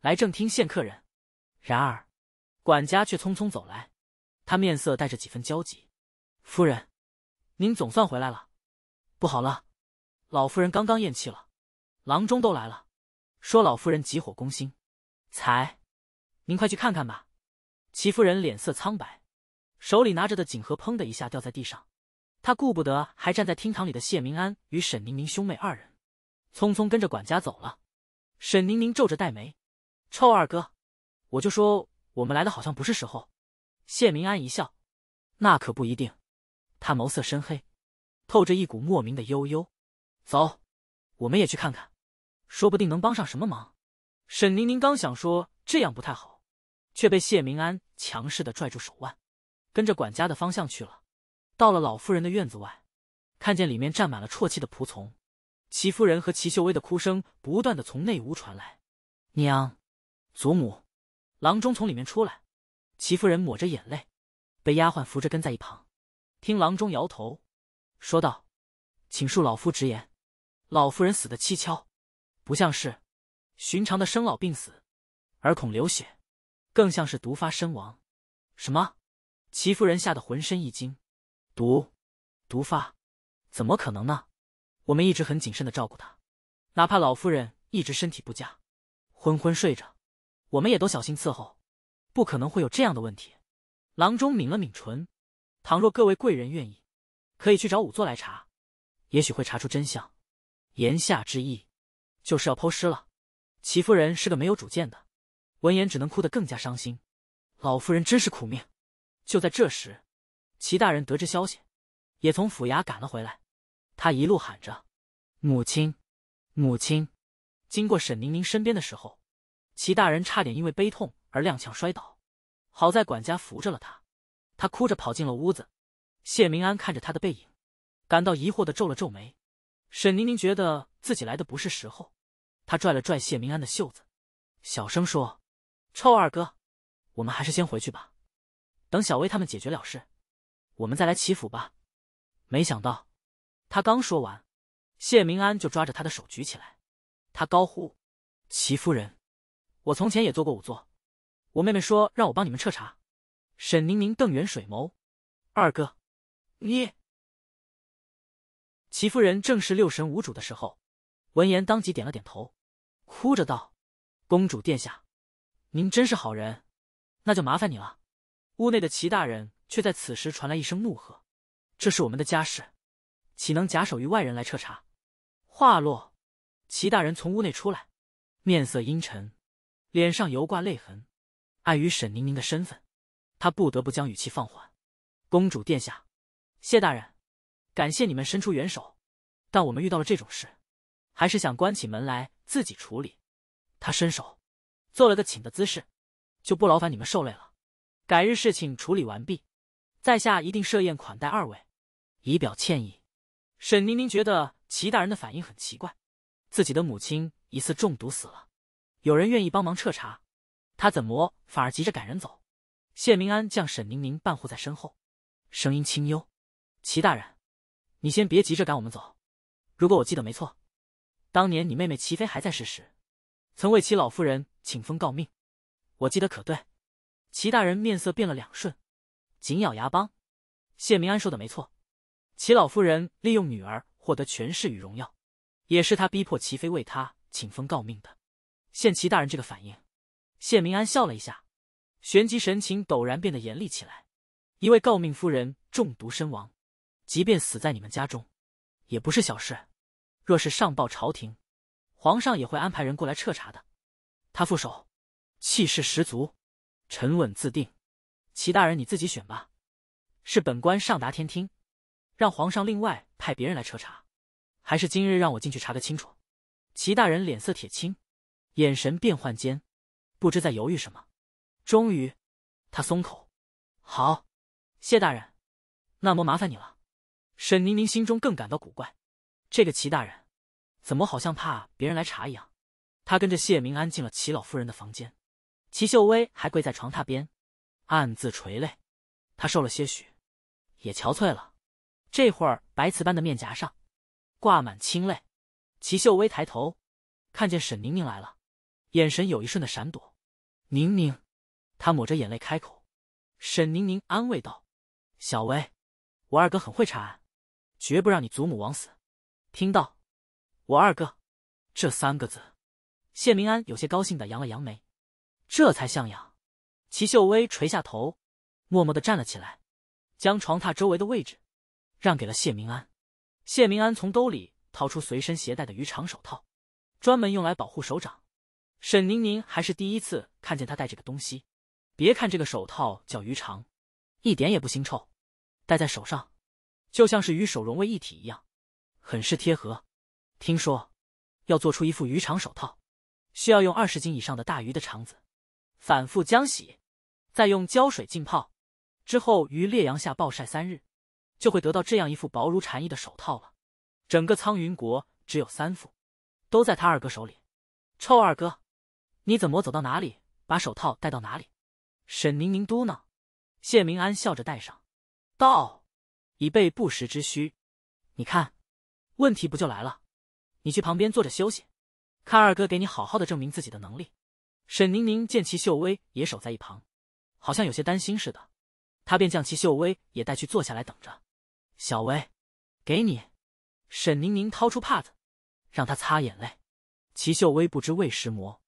来正厅见客人。”然而，管家却匆匆走来，他面色带着几分焦急：“夫人，您总算回来了！不好了，老夫人刚刚咽气了，郎中都来了，说老夫人急火攻心，才……您快去看看吧。”齐夫人脸色苍白，手里拿着的锦盒砰的一下掉在地上。他顾不得还站在厅堂里的谢明安与沈宁宁兄妹二人，匆匆跟着管家走了。沈宁宁皱着黛眉：“臭二哥，我就说我们来的好像不是时候。”谢明安一笑：“那可不一定。”他眸色深黑，透着一股莫名的悠悠：“走，我们也去看看，说不定能帮上什么忙。”沈宁宁刚想说这样不太好，却被谢明安强势的拽住手腕，跟着管家的方向去了。到了老夫人的院子外，看见里面站满了啜泣的仆从，齐夫人和齐秀薇的哭声不断的从内屋传来。娘，祖母，郎中从里面出来，齐夫人抹着眼泪，被丫鬟扶着跟在一旁，听郎中摇头，说道：“请恕老夫直言，老夫人死的蹊跷，不像是寻常的生老病死，耳孔流血，更像是毒发身亡。”什么？齐夫人吓得浑身一惊。毒，毒发，怎么可能呢？我们一直很谨慎的照顾她，哪怕老夫人一直身体不佳，昏昏睡着，我们也都小心伺候，不可能会有这样的问题。郎中抿了抿唇，倘若各位贵人愿意，可以去找仵作来查，也许会查出真相。言下之意，就是要剖尸了。齐夫人是个没有主见的，闻言只能哭得更加伤心。老夫人真是苦命。就在这时。齐大人得知消息，也从府衙赶了回来。他一路喊着：“母亲，母亲！”经过沈宁宁身边的时候，齐大人差点因为悲痛而踉跄摔倒，好在管家扶着了他。他哭着跑进了屋子。谢明安看着他的背影，感到疑惑的皱了皱眉。沈宁宁觉得自己来的不是时候，他拽了拽谢明安的袖子，小声说：“臭二哥，我们还是先回去吧，等小薇他们解决了事。”我们再来祈福吧。没想到，他刚说完，谢明安就抓着他的手举起来，他高呼：“齐夫人，我从前也做过仵作，我妹妹说让我帮你们彻查。”沈宁宁瞪圆水眸：“二哥，你……”齐夫人正是六神无主的时候，闻言当即点了点头，哭着道：“公主殿下，您真是好人，那就麻烦你了。”屋内的齐大人。却在此时传来一声怒喝：“这是我们的家事，岂能假手于外人来彻查？”话落，齐大人从屋内出来，面色阴沉，脸上犹挂泪痕。碍于沈宁宁的身份，他不得不将语气放缓：“公主殿下，谢大人，感谢你们伸出援手，但我们遇到了这种事，还是想关起门来自己处理。”他伸手做了个请的姿势，就不劳烦你们受累了。改日事情处理完毕。在下一定设宴款待二位，以表歉意。沈宁宁觉得齐大人的反应很奇怪，自己的母亲疑似中毒死了，有人愿意帮忙彻查，他怎么反而急着赶人走？谢明安将沈宁宁半护在身后，声音清幽：“齐大人，你先别急着赶我们走。如果我记得没错，当年你妹妹齐妃还在世时，曾为齐老夫人请封诰命，我记得可对？”齐大人面色变了两瞬。紧咬牙帮，谢明安说的没错，齐老夫人利用女儿获得权势与荣耀，也是他逼迫齐妃为他请封诰命的。现齐大人这个反应，谢明安笑了一下，旋即神情陡然变得严厉起来。一位诰命夫人中毒身亡，即便死在你们家中，也不是小事。若是上报朝廷，皇上也会安排人过来彻查的。他负手，气势十足，沉稳自定。齐大人，你自己选吧，是本官上达天听，让皇上另外派别人来彻查，还是今日让我进去查个清楚？齐大人脸色铁青，眼神变幻间，不知在犹豫什么。终于，他松口：“好，谢大人，那么麻烦你了。”沈宁宁心中更感到古怪，这个齐大人，怎么好像怕别人来查一样？他跟着谢明安进了齐老夫人的房间，齐秀薇还跪在床榻边。暗自垂泪，他瘦了些许，也憔悴了。这会儿，白瓷般的面颊上挂满清泪。齐秀微抬头，看见沈宁宁来了，眼神有一瞬的闪躲。宁宁，他抹着眼泪开口。沈宁宁安慰道：“小薇，我二哥很会查案，绝不让你祖母枉死。”听到“我二哥”这三个字，谢明安有些高兴的扬了扬眉，这才像样。齐秀威垂下头，默默的站了起来，将床榻周围的位置让给了谢明安。谢明安从兜里掏出随身携带的鱼肠手套，专门用来保护手掌。沈宁宁还是第一次看见他戴这个东西。别看这个手套叫鱼肠，一点也不腥臭，戴在手上就像是鱼手融为一体一样，很是贴合。听说要做出一副鱼肠手套，需要用二十斤以上的大鱼的肠子。反复浆洗，再用胶水浸泡，之后于烈阳下暴晒三日，就会得到这样一副薄如蝉翼的手套了。整个苍云国只有三副，都在他二哥手里。臭二哥，你怎么走到哪里，把手套带到哪里？沈宁宁嘟囔。谢明安笑着戴上，道：“以备不时之需。”你看，问题不就来了？你去旁边坐着休息，看二哥给你好好的证明自己的能力。沈宁宁见齐秀威也守在一旁，好像有些担心似的，她便将齐秀威也带去坐下来等着。小薇，给你。沈宁宁掏出帕子，让他擦眼泪。齐秀威不知为什魔，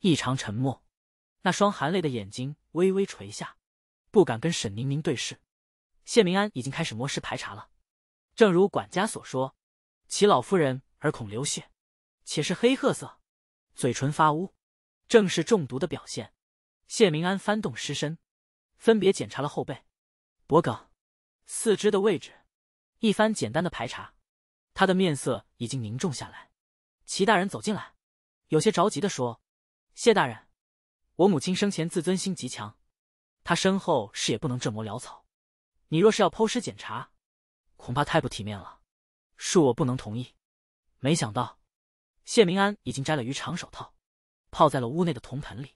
异常沉默，那双含泪的眼睛微微垂下，不敢跟沈宁宁对视。谢明安已经开始摸尸排查了，正如管家所说，齐老夫人耳孔流血，且是黑褐色，嘴唇发乌。正是中毒的表现。谢明安翻动尸身，分别检查了后背、脖梗、四肢的位置，一番简单的排查，他的面色已经凝重下来。齐大人走进来，有些着急的说：“谢大人，我母亲生前自尊心极强，她身后事也不能这么潦草。你若是要剖尸检查，恐怕太不体面了。恕我不能同意。”没想到，谢明安已经摘了鱼肠手套。泡在了屋内的铜盆里，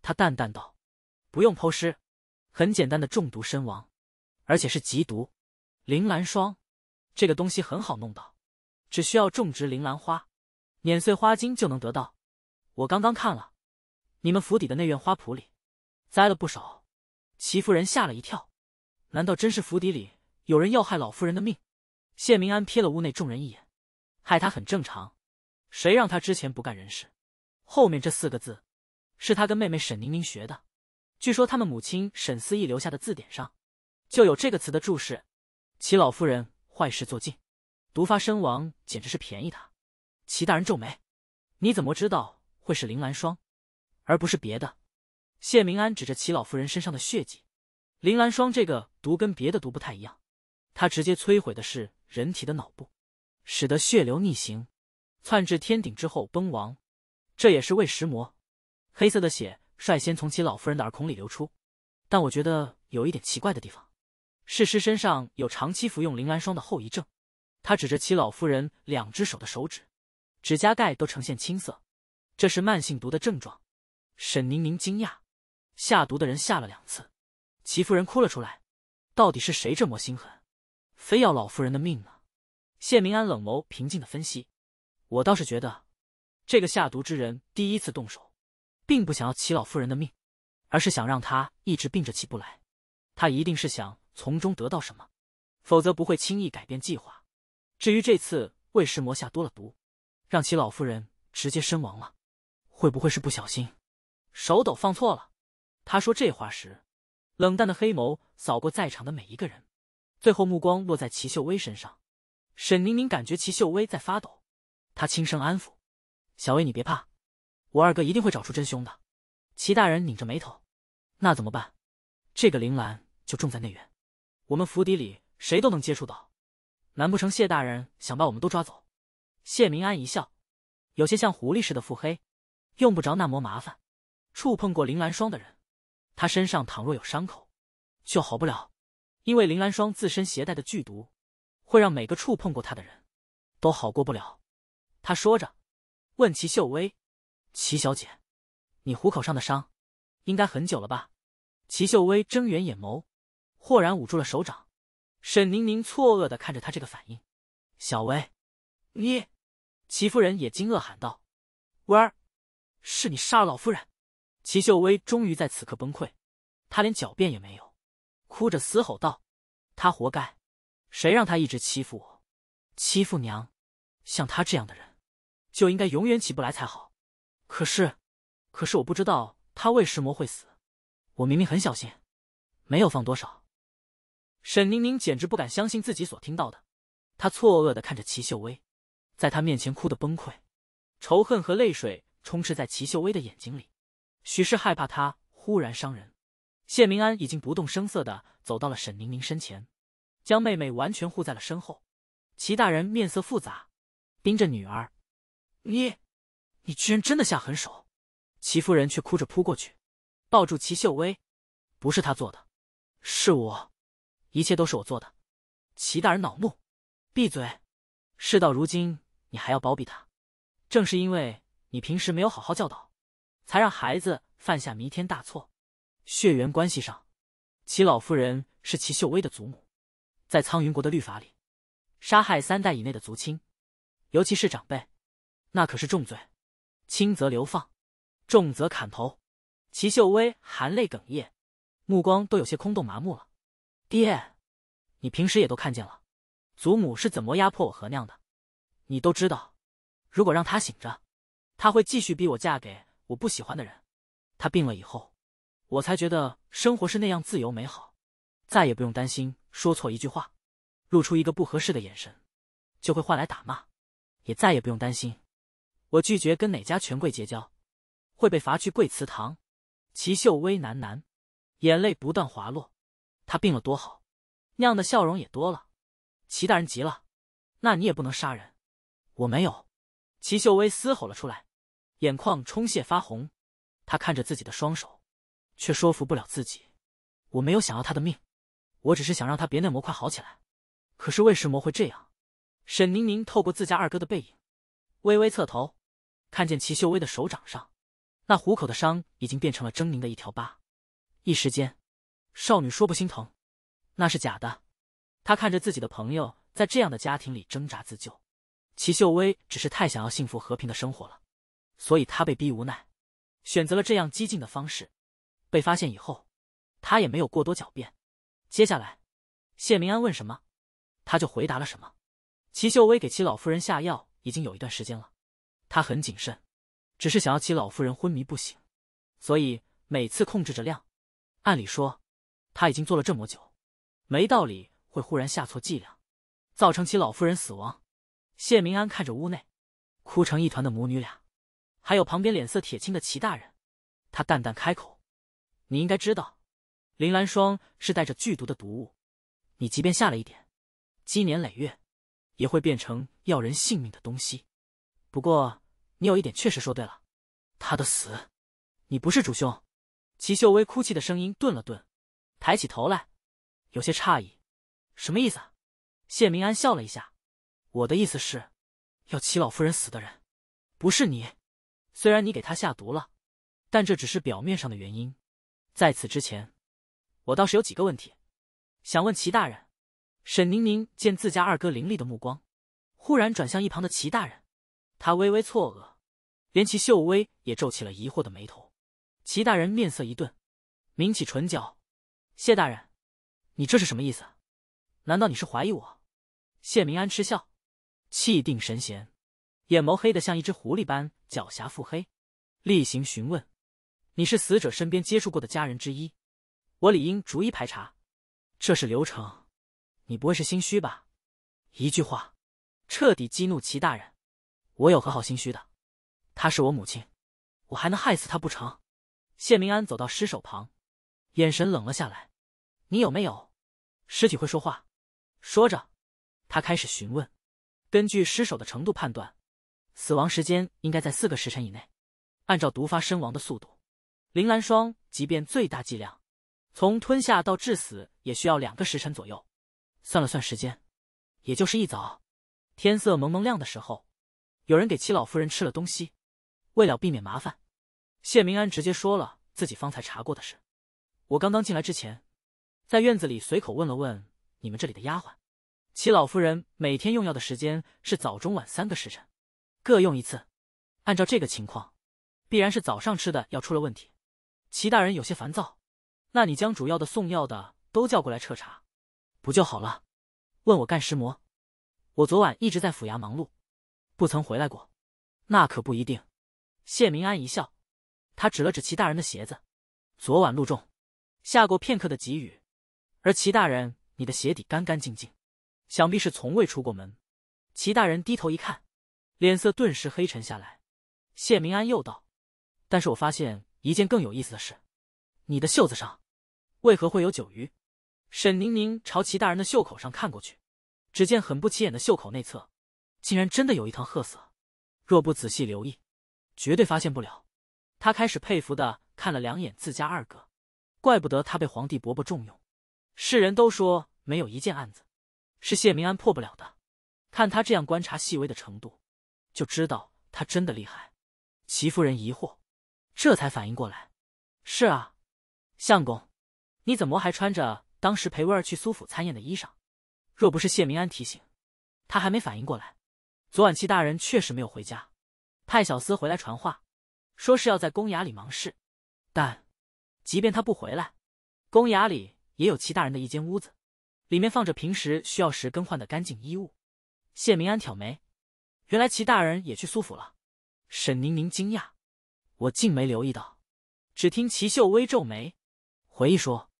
他淡淡道：“不用剖尸，很简单的中毒身亡，而且是极毒。铃兰霜，这个东西很好弄到，只需要种植铃兰花，碾碎花茎就能得到。我刚刚看了，你们府邸的内院花圃里栽了不少。”齐夫人吓了一跳，难道真是府邸里有人要害老夫人的命？谢明安瞥了屋内众人一眼，害他很正常，谁让他之前不干人事。后面这四个字，是他跟妹妹沈宁宁学的。据说他们母亲沈思义留下的字典上，就有这个词的注释。齐老夫人坏事做尽，毒发身亡，简直是便宜他。齐大人皱眉：“你怎么知道会是铃兰霜，而不是别的？”谢明安指着齐老夫人身上的血迹：“铃兰霜这个毒跟别的毒不太一样，它直接摧毁的是人体的脑部，使得血流逆行，窜至天顶之后崩亡。”这也是为石魔。黑色的血率先从齐老夫人的耳孔里流出，但我觉得有一点奇怪的地方，是尸身上有长期服用灵兰霜的后遗症。他指着齐老夫人两只手的手指，指甲盖都呈现青色，这是慢性毒的症状。沈宁宁惊讶，下毒的人下了两次，齐夫人哭了出来，到底是谁这么心狠，非要老夫人的命呢？谢明安冷眸平静的分析，我倒是觉得。这个下毒之人第一次动手，并不想要齐老夫人的命，而是想让他一直病着起不来。他一定是想从中得到什么，否则不会轻易改变计划。至于这次为食魔下多了毒，让齐老夫人直接身亡了，会不会是不小心，手抖放错了？他说这话时，冷淡的黑眸扫过在场的每一个人，最后目光落在齐秀威身上。沈宁宁感觉齐秀威在发抖，她轻声安抚。小薇，你别怕，我二哥一定会找出真凶的。齐大人拧着眉头，那怎么办？这个铃兰就种在内院，我们府邸里谁都能接触到。难不成谢大人想把我们都抓走？谢明安一笑，有些像狐狸似的腹黑，用不着那么麻烦。触碰过铃兰霜的人，他身上倘若有伤口，就好不了，因为铃兰霜自身携带的剧毒，会让每个触碰过他的人，都好过不了。他说着。问齐秀薇：“齐小姐，你虎口上的伤，应该很久了吧？”齐秀薇睁圆眼眸，豁然捂住了手掌。沈宁宁错愕的看着他这个反应：“小薇，你……”齐夫人也惊愕喊道：“薇儿，是你杀了老夫人！”齐秀薇终于在此刻崩溃，她连狡辩也没有，哭着嘶吼道：“他活该，谁让他一直欺负我，欺负娘！像他这样的人……”就应该永远起不来才好，可是，可是我不知道他为什么会死，我明明很小心，没有放多少。沈宁宁简直不敢相信自己所听到的，她错愕的看着齐秀薇，在他面前哭得崩溃，仇恨和泪水充斥在齐秀薇的眼睛里。许是害怕她忽然伤人，谢明安已经不动声色的走到了沈宁宁身前，将妹妹完全护在了身后。齐大人面色复杂，盯着女儿。你，你居然真的下狠手！齐夫人却哭着扑过去，抱住齐秀薇：“不是他做的，是我，一切都是我做的。齐大人恼怒，闭嘴！事到如今，你还要包庇他？正是因为你平时没有好好教导，才让孩子犯下弥天大错。血缘关系上，齐老夫人是齐秀薇的祖母，在苍云国的律法里，杀害三代以内的族亲，尤其是长辈。那可是重罪，轻则流放，重则砍头。齐秀威含泪哽咽，目光都有些空洞麻木了。爹，你平时也都看见了，祖母是怎么压迫我和娘的，你都知道。如果让她醒着，她会继续逼我嫁给我不喜欢的人。她病了以后，我才觉得生活是那样自由美好，再也不用担心说错一句话，露出一个不合适的眼神，就会换来打骂，也再也不用担心。我拒绝跟哪家权贵结交，会被罚去跪祠堂。齐秀薇喃喃，眼泪不断滑落。他病了多好，酿的笑容也多了。齐大人急了，那你也不能杀人。我没有。齐秀薇嘶吼了出来，眼眶充血发红。他看着自己的双手，却说服不了自己。我没有想要他的命，我只是想让他别那么快好起来。可是为什么会这样？沈宁宁透过自家二哥的背影，微微侧头。看见齐秀威的手掌上，那虎口的伤已经变成了狰狞的一条疤。一时间，少女说不心疼，那是假的。她看着自己的朋友在这样的家庭里挣扎自救，齐秀威只是太想要幸福和平的生活了，所以她被逼无奈，选择了这样激进的方式。被发现以后，她也没有过多狡辩。接下来，谢明安问什么，他就回答了什么。齐秀威给齐老夫人下药已经有一段时间了。他很谨慎，只是想要其老夫人昏迷不醒，所以每次控制着量。按理说，他已经做了这么久，没道理会忽然下错剂量，造成其老夫人死亡。谢明安看着屋内哭成一团的母女俩，还有旁边脸色铁青的齐大人，他淡淡开口：“你应该知道，铃兰霜是带着剧毒的毒物，你即便下了一点，积年累月，也会变成要人性命的东西。不过。”你有一点确实说对了，他的死，你不是主凶。齐秀薇哭泣的声音顿了顿，抬起头来，有些诧异：“什么意思？”谢明安笑了一下：“我的意思是，要齐老夫人死的人，不是你。虽然你给他下毒了，但这只是表面上的原因。在此之前，我倒是有几个问题，想问齐大人。”沈宁宁见自家二哥凌厉的目光，忽然转向一旁的齐大人，她微微错愕。连齐秀威也皱起了疑惑的眉头，齐大人面色一顿，抿起唇角：“谢大人，你这是什么意思？难道你是怀疑我？”谢明安嗤笑，气定神闲，眼眸黑得像一只狐狸般狡黠腹黑。例行询问：“你是死者身边接触过的家人之一，我理应逐一排查，这是流程。你不会是心虚吧？”一句话彻底激怒齐大人：“我有何好心虚的？”她是我母亲，我还能害死她不成？谢明安走到尸首旁，眼神冷了下来。你有没有？尸体会说话？说着，他开始询问。根据尸首的程度判断，死亡时间应该在四个时辰以内。按照毒发身亡的速度，林兰霜即便最大剂量，从吞下到致死也需要两个时辰左右。算了算时间，也就是一早，天色蒙蒙亮的时候，有人给七老夫人吃了东西。为了避免麻烦，谢明安直接说了自己方才查过的事。我刚刚进来之前，在院子里随口问了问你们这里的丫鬟，齐老夫人每天用药的时间是早中晚三个时辰，各用一次。按照这个情况，必然是早上吃的药出了问题。齐大人有些烦躁，那你将主要的送药的都叫过来彻查，不就好了？问我干什魔？我昨晚一直在府衙忙碌，不曾回来过。那可不一定。谢明安一笑，他指了指齐大人的鞋子：“昨晚路重，下过片刻的急雨，而齐大人，你的鞋底干干净净，想必是从未出过门。”齐大人低头一看，脸色顿时黑沉下来。谢明安又道：“但是我发现一件更有意思的事，你的袖子上，为何会有酒鱼？”沈宁宁朝齐大人的袖口上看过去，只见很不起眼的袖口内侧，竟然真的有一团褐色，若不仔细留意。绝对发现不了。他开始佩服的看了两眼自家二哥，怪不得他被皇帝伯伯重用。世人都说没有一件案子是谢明安破不了的，看他这样观察细微的程度，就知道他真的厉害。齐夫人疑惑，这才反应过来。是啊，相公，你怎么还穿着当时陪薇儿去苏府参宴的衣裳？若不是谢明安提醒，他还没反应过来。昨晚齐大人确实没有回家。派小厮回来传话，说是要在公衙里忙事。但即便他不回来，公衙里也有齐大人的一间屋子，里面放着平时需要时更换的干净衣物。谢明安挑眉，原来齐大人也去苏府了。沈宁宁惊讶，我竟没留意到。只听齐秀微皱眉，回忆说：“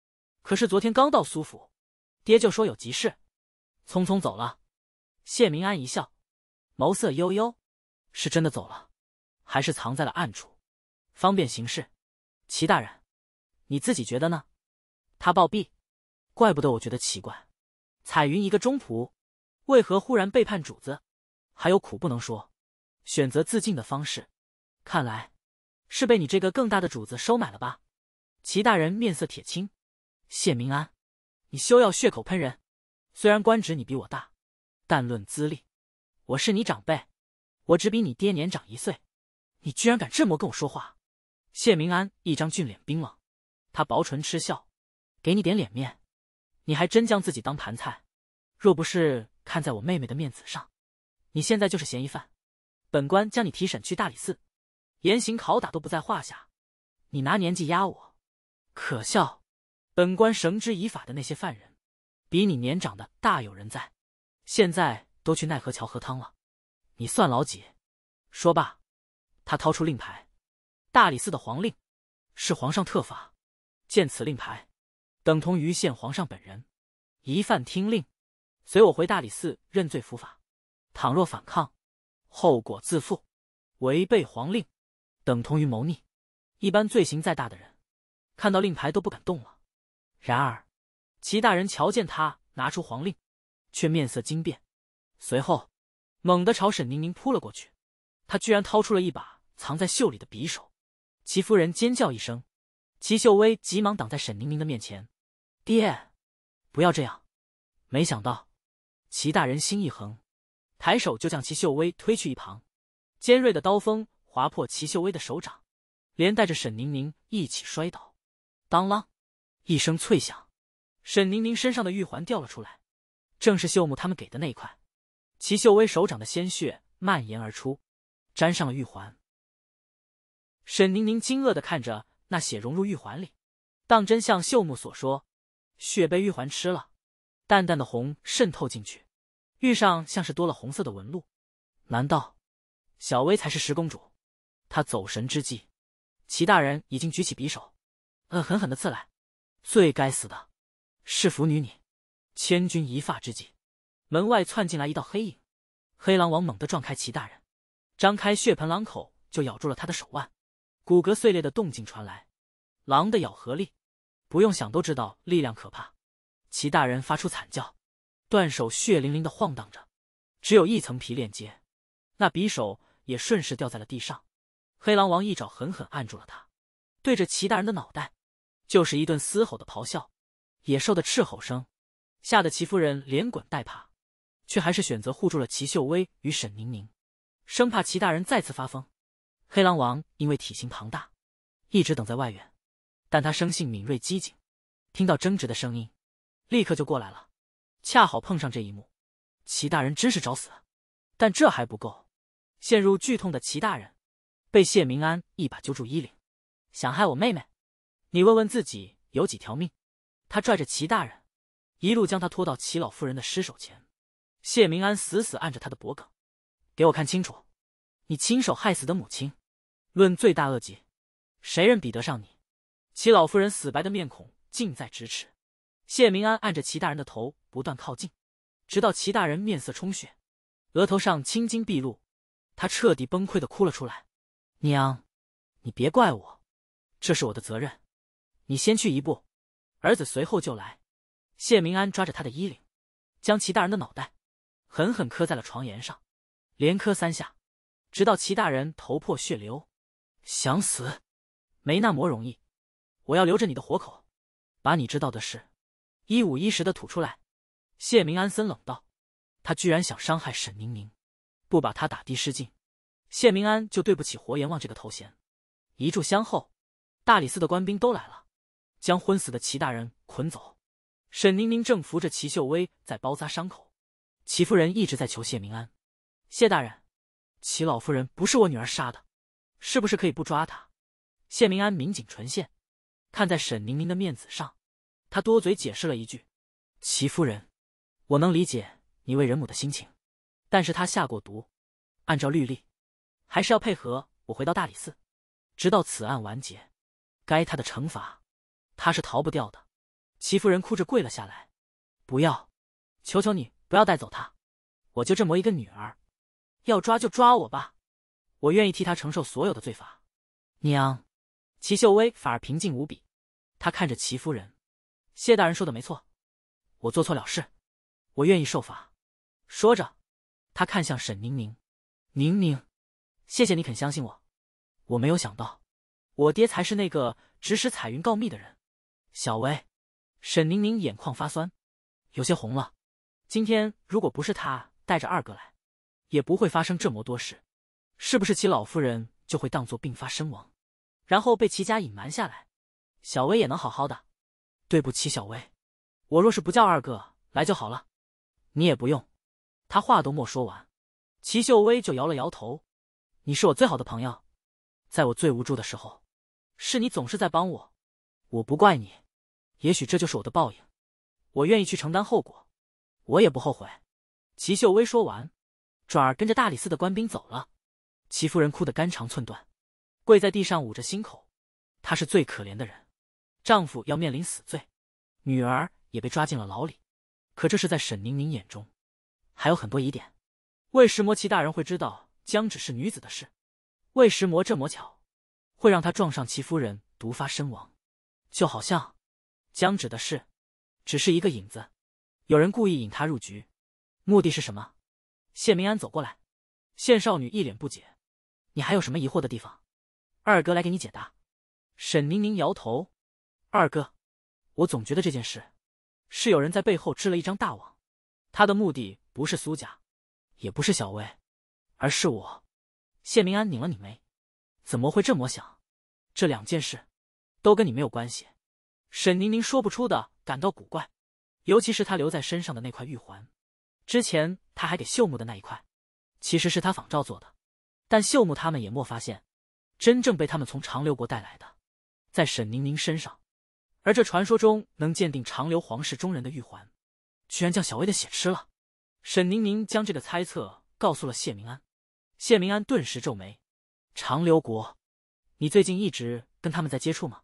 可是昨天刚到苏府，爹就说有急事，匆匆走了。”谢明安一笑，眸色悠悠。是真的走了，还是藏在了暗处，方便行事？齐大人，你自己觉得呢？他暴毙，怪不得我觉得奇怪。彩云一个中仆，为何忽然背叛主子？还有苦不能说，选择自尽的方式，看来是被你这个更大的主子收买了吧？齐大人面色铁青，谢明安，你休要血口喷人。虽然官职你比我大，但论资历，我是你长辈。我只比你爹年长一岁，你居然敢这么跟我说话！谢明安一张俊脸冰冷，他薄唇嗤笑：“给你点脸面，你还真将自己当盘菜？若不是看在我妹妹的面子上，你现在就是嫌疑犯，本官将你提审去大理寺，严刑拷打都不在话下。你拿年纪压我，可笑！本官绳之以法的那些犯人，比你年长的大有人在，现在都去奈何桥喝汤了。”你算老几？说罢，他掏出令牌，大理寺的皇令，是皇上特发，见此令牌，等同于现皇上本人。疑犯听令，随我回大理寺认罪伏法。倘若反抗，后果自负。违背皇令，等同于谋逆。一般罪行再大的人，看到令牌都不敢动了。然而，齐大人瞧见他拿出皇令，却面色惊变，随后。猛地朝沈宁宁扑了过去，他居然掏出了一把藏在袖里的匕首。齐夫人尖叫一声，齐秀薇急忙挡在沈宁宁的面前：“爹，不要这样！”没想到，齐大人心一横，抬手就将齐秀薇推去一旁，尖锐的刀锋划破齐秀薇的手掌，连带着沈宁宁一起摔倒。当啷一声脆响，沈宁宁身上的玉环掉了出来，正是秀木他们给的那一块。齐秀威手掌的鲜血蔓延而出，沾上了玉环。沈宁宁惊愕的看着那血融入玉环里，当真像秀木所说，血被玉环吃了。淡淡的红渗透进去，玉上像是多了红色的纹路。难道小薇才是十公主？她走神之际，齐大人已经举起匕首，恶狠狠的刺来。最该死的是腐女你！千钧一发之际。门外窜进来一道黑影，黑狼王猛地撞开齐大人，张开血盆狼口就咬住了他的手腕，骨骼碎裂的动静传来。狼的咬合力，不用想都知道力量可怕。齐大人发出惨叫，断手血淋淋的晃荡着，只有一层皮链接。那匕首也顺势掉在了地上。黑狼王一爪狠狠按住了他，对着齐大人的脑袋就是一顿嘶吼的咆哮，野兽的斥吼声吓得齐夫人连滚带爬。却还是选择护住了齐秀威与沈宁宁，生怕齐大人再次发疯。黑狼王因为体型庞大，一直等在外院，但他生性敏锐机警，听到争执的声音，立刻就过来了，恰好碰上这一幕。齐大人真是找死！但这还不够，陷入剧痛的齐大人被谢明安一把揪住衣领，想害我妹妹，你问问自己有几条命？他拽着齐大人，一路将他拖到齐老夫人的尸首前。谢明安死死按着他的脖颈，给我看清楚，你亲手害死的母亲，论罪大恶极，谁人比得上你？齐老夫人死白的面孔近在咫尺，谢明安按着齐大人的头不断靠近，直到齐大人面色充血，额头上青筋毕露，他彻底崩溃的哭了出来：“娘，你别怪我，这是我的责任。你先去一步，儿子随后就来。”谢明安抓着他的衣领，将齐大人的脑袋。狠狠磕在了床沿上，连磕三下，直到齐大人头破血流。想死，没那么容易。我要留着你的活口，把你知道的事一五一十的吐出来。”谢明安森冷道：“他居然想伤害沈宁宁，不把他打的失禁，谢明安就对不起活阎王这个头衔。”一炷香后，大理寺的官兵都来了，将昏死的齐大人捆走。沈宁宁正扶着齐秀威在包扎伤口。齐夫人一直在求谢明安，谢大人，齐老夫人不是我女儿杀的，是不是可以不抓她？谢明安抿紧唇线，看在沈宁宁的面子上，他多嘴解释了一句：“齐夫人，我能理解你为人母的心情，但是她下过毒，按照律例，还是要配合我回到大理寺，直到此案完结，该他的惩罚，他是逃不掉的。”齐夫人哭着跪了下来：“不要，求求你。”不要带走她，我就这么一个女儿，要抓就抓我吧，我愿意替她承受所有的罪罚。娘，齐秀薇反而平静无比，她看着齐夫人，谢大人说的没错，我做错了事，我愿意受罚。说着，他看向沈宁宁，宁宁，谢谢你肯相信我，我没有想到，我爹才是那个指使彩云告密的人。小薇，沈宁宁眼眶发酸，有些红了。今天如果不是他带着二哥来，也不会发生这么多事，是不是？齐老夫人就会当作病发身亡，然后被齐家隐瞒下来，小薇也能好好的。对不起，小薇，我若是不叫二哥来就好了。你也不用。他话都没说完，齐秀薇就摇了摇头。你是我最好的朋友，在我最无助的时候，是你总是在帮我。我不怪你，也许这就是我的报应，我愿意去承担后果。我也不后悔，齐秀微说完，转而跟着大理寺的官兵走了。齐夫人哭得肝肠寸断，跪在地上捂着心口，她是最可怜的人，丈夫要面临死罪，女儿也被抓进了牢里。可这是在沈宁宁眼中，还有很多疑点。为什魔齐大人会知道江芷是女子的事，为什魔这魔巧，会让他撞上齐夫人毒发身亡，就好像江芷的事，只是一个影子。有人故意引他入局，目的是什么？谢明安走过来，羡少女一脸不解：“你还有什么疑惑的地方？二哥来给你解答。”沈宁宁摇头：“二哥，我总觉得这件事是有人在背后织了一张大网，他的目的不是苏家，也不是小薇，而是我。”谢明安拧了拧眉：“怎么会这么想？这两件事都跟你没有关系。”沈宁宁说不出的感到古怪。尤其是他留在身上的那块玉环，之前他还给秀木的那一块，其实是他仿照做的，但秀木他们也莫发现。真正被他们从长留国带来的，在沈宁宁身上。而这传说中能鉴定长留皇室中人的玉环，居然将小薇的血吃了。沈宁宁将这个猜测告诉了谢明安，谢明安顿时皱眉：“长留国，你最近一直跟他们在接触吗？”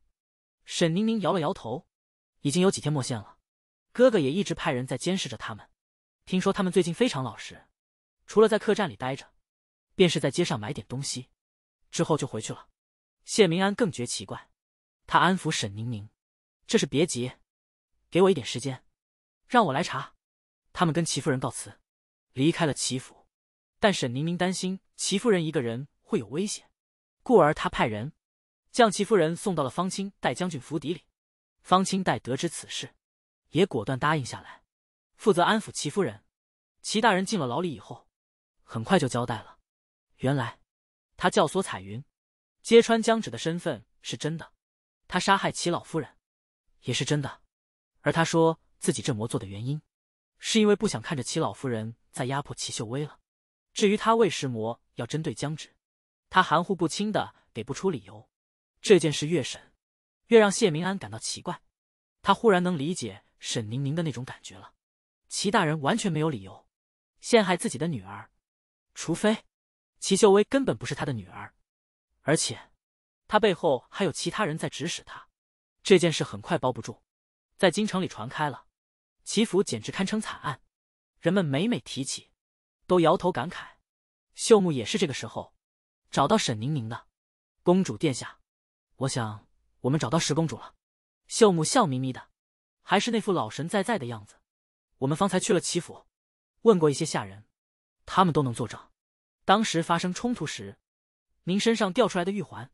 沈宁宁摇了摇头：“已经有几天没见了。”哥哥也一直派人在监视着他们，听说他们最近非常老实，除了在客栈里待着，便是在街上买点东西，之后就回去了。谢明安更觉奇怪，他安抚沈宁宁：“这是别急，给我一点时间，让我来查。”他们跟齐夫人告辞，离开了齐府。但沈宁宁担心齐夫人一个人会有危险，故而他派人将齐夫人送到了方清代将军府邸里。方清代得知此事。也果断答应下来，负责安抚齐夫人。齐大人进了牢里以后，很快就交代了。原来，他教唆彩云揭穿江芷的身份是真的，他杀害齐老夫人也是真的。而他说自己这魔做的原因，是因为不想看着齐老夫人再压迫齐秀薇了。至于他为什魔要针对江芷，他含糊不清的给不出理由。这件事越审越让谢明安感到奇怪，他忽然能理解。沈宁宁的那种感觉了，齐大人完全没有理由陷害自己的女儿，除非齐秀薇根本不是他的女儿，而且他背后还有其他人在指使他。这件事很快包不住，在京城里传开了，齐府简直堪称惨案，人们每每提起，都摇头感慨。秀木也是这个时候找到沈宁宁的，公主殿下，我想我们找到十公主了。秀木笑眯眯的。还是那副老神在在的样子。我们方才去了齐府，问过一些下人，他们都能作证。当时发生冲突时，您身上掉出来的玉环，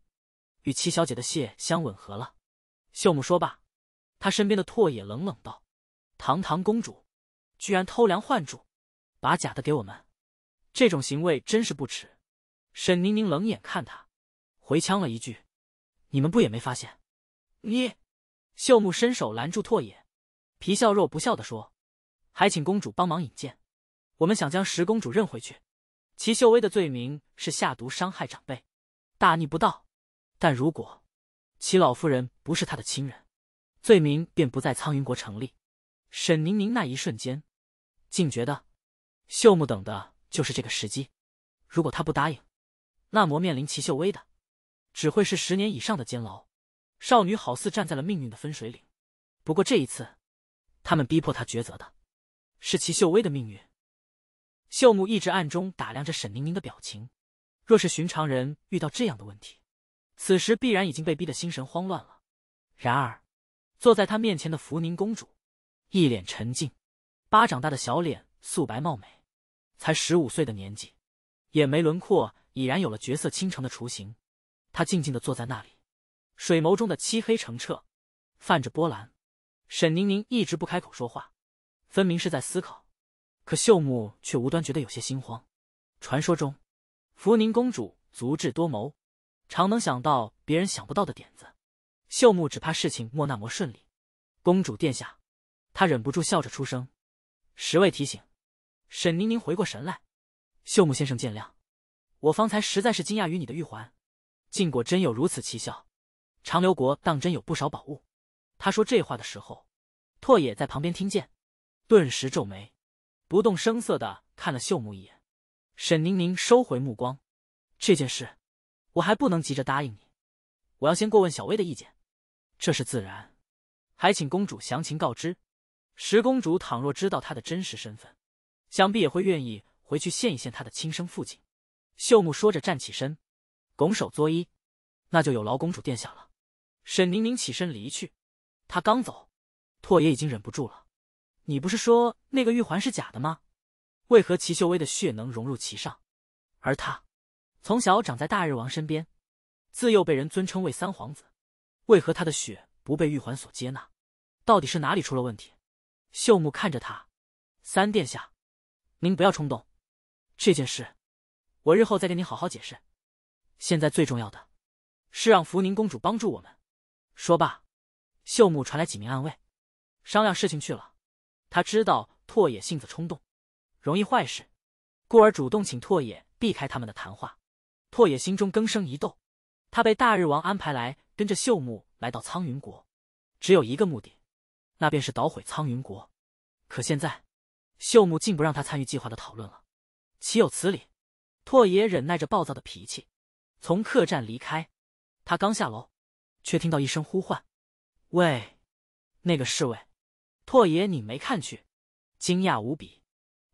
与齐小姐的血相吻合了。秀木说罢，他身边的拓野冷冷道：“堂堂公主，居然偷梁换柱，把假的给我们，这种行为真是不耻。”沈宁宁冷眼看他，回呛了一句：“你们不也没发现？”你，秀木伸手拦住拓野。皮笑肉不笑的说：“还请公主帮忙引荐，我们想将十公主认回去。齐秀薇的罪名是下毒伤害长辈，大逆不道。但如果齐老夫人不是他的亲人，罪名便不在苍云国成立。”沈宁宁那一瞬间，竟觉得秀木等的就是这个时机。如果他不答应，那么面临齐秀薇的，只会是十年以上的监牢。少女好似站在了命运的分水岭。不过这一次。他们逼迫他抉择的，是齐秀威的命运。秀木一直暗中打量着沈凝凝的表情，若是寻常人遇到这样的问题，此时必然已经被逼得心神慌乱了。然而，坐在他面前的福宁公主，一脸沉静，巴掌大的小脸素白貌美，才十五岁的年纪，眼眉轮廓已然有了绝色倾城的雏形。她静静的坐在那里，水眸中的漆黑澄澈，泛着波澜。沈宁宁一直不开口说话，分明是在思考，可秀木却无端觉得有些心慌。传说中，福宁公主足智多谋，常能想到别人想不到的点子。秀木只怕事情莫那么顺利。公主殿下，他忍不住笑着出声：“十未提醒。”沈宁宁回过神来，秀木先生见谅，我方才实在是惊讶于你的玉环，竟果真有如此奇效。长留国当真有不少宝物。他说这话的时候。拓野在旁边听见，顿时皱眉，不动声色的看了秀木一眼。沈宁宁收回目光，这件事我还不能急着答应你，我要先过问小薇的意见。这是自然，还请公主详情告知。十公主倘若知道她的真实身份，想必也会愿意回去见一见她的亲生父亲。秀木说着站起身，拱手作揖：“那就有劳公主殿下了。”沈宁宁起身离去，她刚走。拓也已经忍不住了，你不是说那个玉环是假的吗？为何齐秀威的血能融入其上，而他从小长在大日王身边，自幼被人尊称为三皇子，为何他的血不被玉环所接纳？到底是哪里出了问题？秀木看着他，三殿下，您不要冲动，这件事我日后再跟您好好解释。现在最重要的是让福宁公主帮助我们。说罢，秀木传来几名暗卫。商量事情去了，他知道拓野性子冲动，容易坏事，故而主动请拓野避开他们的谈话。拓野心中更生一斗，他被大日王安排来跟着秀木来到苍云国，只有一个目的，那便是捣毁苍云国。可现在，秀木竟不让他参与计划的讨论了，岂有此理！拓野忍耐着暴躁的脾气，从客栈离开。他刚下楼，却听到一声呼唤：“喂，那个侍卫。”拓爷，你没看去，惊讶无比。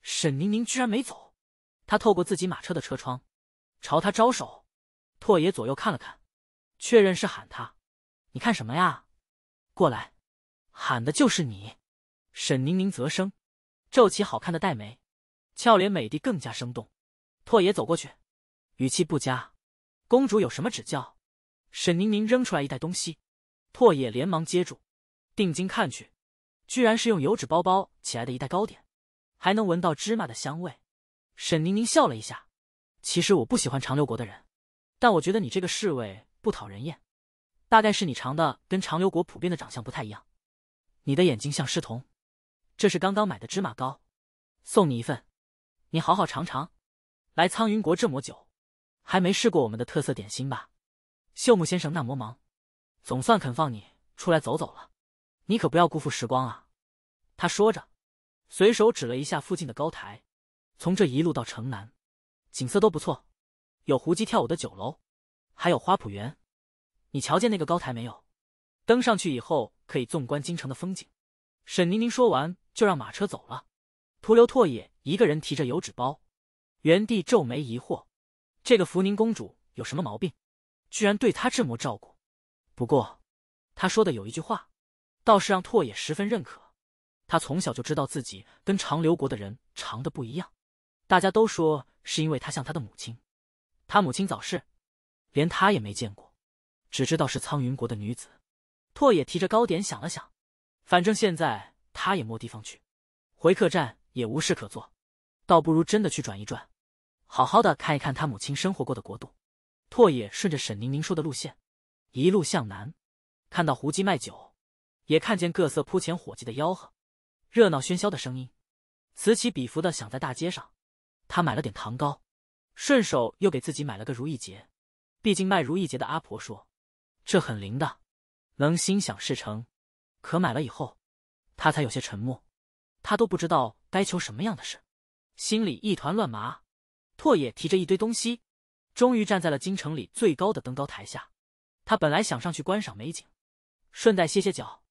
沈宁宁居然没走，他透过自己马车的车窗，朝他招手。拓爷左右看了看，确认是喊他。你看什么呀？过来，喊的就是你。沈宁宁啧声，皱起好看的黛眉，俏脸美的更加生动。拓爷走过去，语气不佳：“公主有什么指教？”沈宁宁扔出来一袋东西，拓爷连忙接住，定睛看去。居然是用油纸包包起来的一袋糕点，还能闻到芝麻的香味。沈宁宁笑了一下。其实我不喜欢长留国的人，但我觉得你这个侍卫不讨人厌。大概是你长的跟长留国普遍的长相不太一样。你的眼睛像狮瞳，这是刚刚买的芝麻糕，送你一份，你好好尝尝。来苍云国这么久，还没试过我们的特色点心吧？秀木先生那么忙，总算肯放你出来走走了。你可不要辜负时光啊！他说着，随手指了一下附近的高台。从这一路到城南，景色都不错，有胡姬跳舞的酒楼，还有花圃园。你瞧见那个高台没有？登上去以后可以纵观京城的风景。沈宁宁说完，就让马车走了，徒留拓野一个人提着油纸包，原地皱眉疑惑：这个福宁公主有什么毛病？居然对他这么照顾。不过，她说的有一句话。倒是让拓野十分认可，他从小就知道自己跟长留国的人长得不一样，大家都说是因为他像他的母亲，他母亲早逝，连他也没见过，只知道是苍云国的女子。拓野提着糕点想了想，反正现在他也没地方去，回客栈也无事可做，倒不如真的去转一转，好好的看一看他母亲生活过的国度。拓野顺着沈宁宁说的路线，一路向南，看到胡姬卖酒。也看见各色铺前伙计的吆喝，热闹喧嚣的声音，此起彼伏的响在大街上。他买了点糖糕，顺手又给自己买了个如意结。毕竟卖如意结的阿婆说，这很灵的，能心想事成。可买了以后，他才有些沉默。他都不知道该求什么样的事，心里一团乱麻。拓野提着一堆东西，终于站在了京城里最高的登高台下。他本来想上去观赏美景，顺带歇歇脚。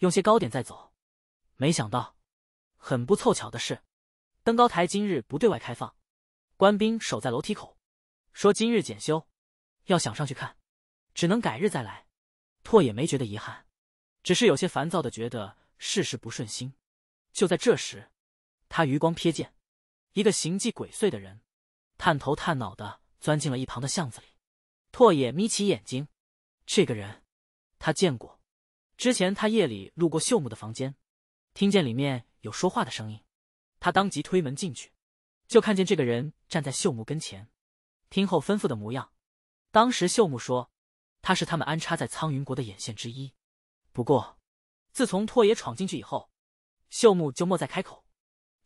用些糕点再走，没想到，很不凑巧的是，登高台今日不对外开放，官兵守在楼梯口，说今日检修，要想上去看，只能改日再来。拓野没觉得遗憾，只是有些烦躁的觉得事事不顺心。就在这时，他余光瞥见一个形迹鬼祟的人，探头探脑的钻进了一旁的巷子里。拓野眯起眼睛，这个人，他见过。之前他夜里路过秀木的房间，听见里面有说话的声音，他当即推门进去，就看见这个人站在秀木跟前，听后吩咐的模样。当时秀木说，他是他们安插在苍云国的眼线之一。不过，自从拓野闯进去以后，秀木就莫再开口，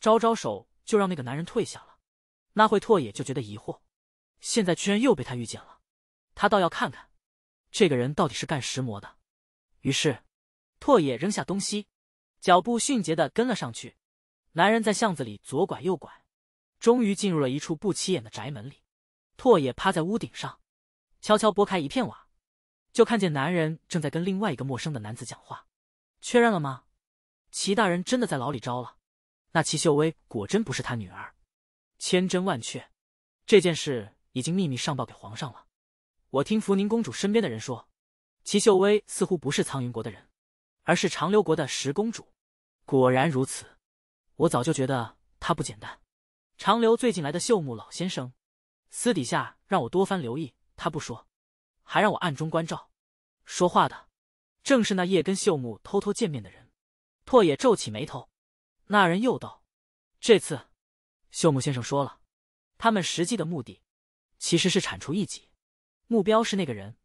招招手就让那个男人退下了。那会拓野就觉得疑惑，现在居然又被他遇见了，他倒要看看，这个人到底是干什魔的。于是。拓野扔下东西，脚步迅捷的跟了上去。男人在巷子里左拐右拐，终于进入了一处不起眼的宅门里。拓野趴在屋顶上，悄悄拨开一片瓦，就看见男人正在跟另外一个陌生的男子讲话。确认了吗？齐大人真的在牢里招了？那齐秀薇果真不是他女儿，千真万确。这件事已经秘密上报给皇上了。我听福宁公主身边的人说，齐秀薇似乎不是苍云国的人。而是长留国的十公主，果然如此。我早就觉得她不简单。长留最近来的秀木老先生，私底下让我多番留意，他不说，还让我暗中关照。说话的正是那夜跟秀木偷偷见面的人。拓野皱起眉头。那人又道：“这次秀木先生说了，他们实际的目的其实是铲除异己，目标是那个人。”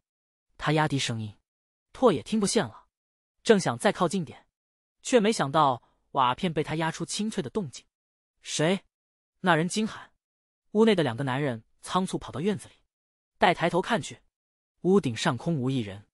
他压低声音，拓野听不见了。正想再靠近点，却没想到瓦片被他压出清脆的动静。谁？那人惊喊。屋内的两个男人仓促跑到院子里，待抬头看去，屋顶上空无一人。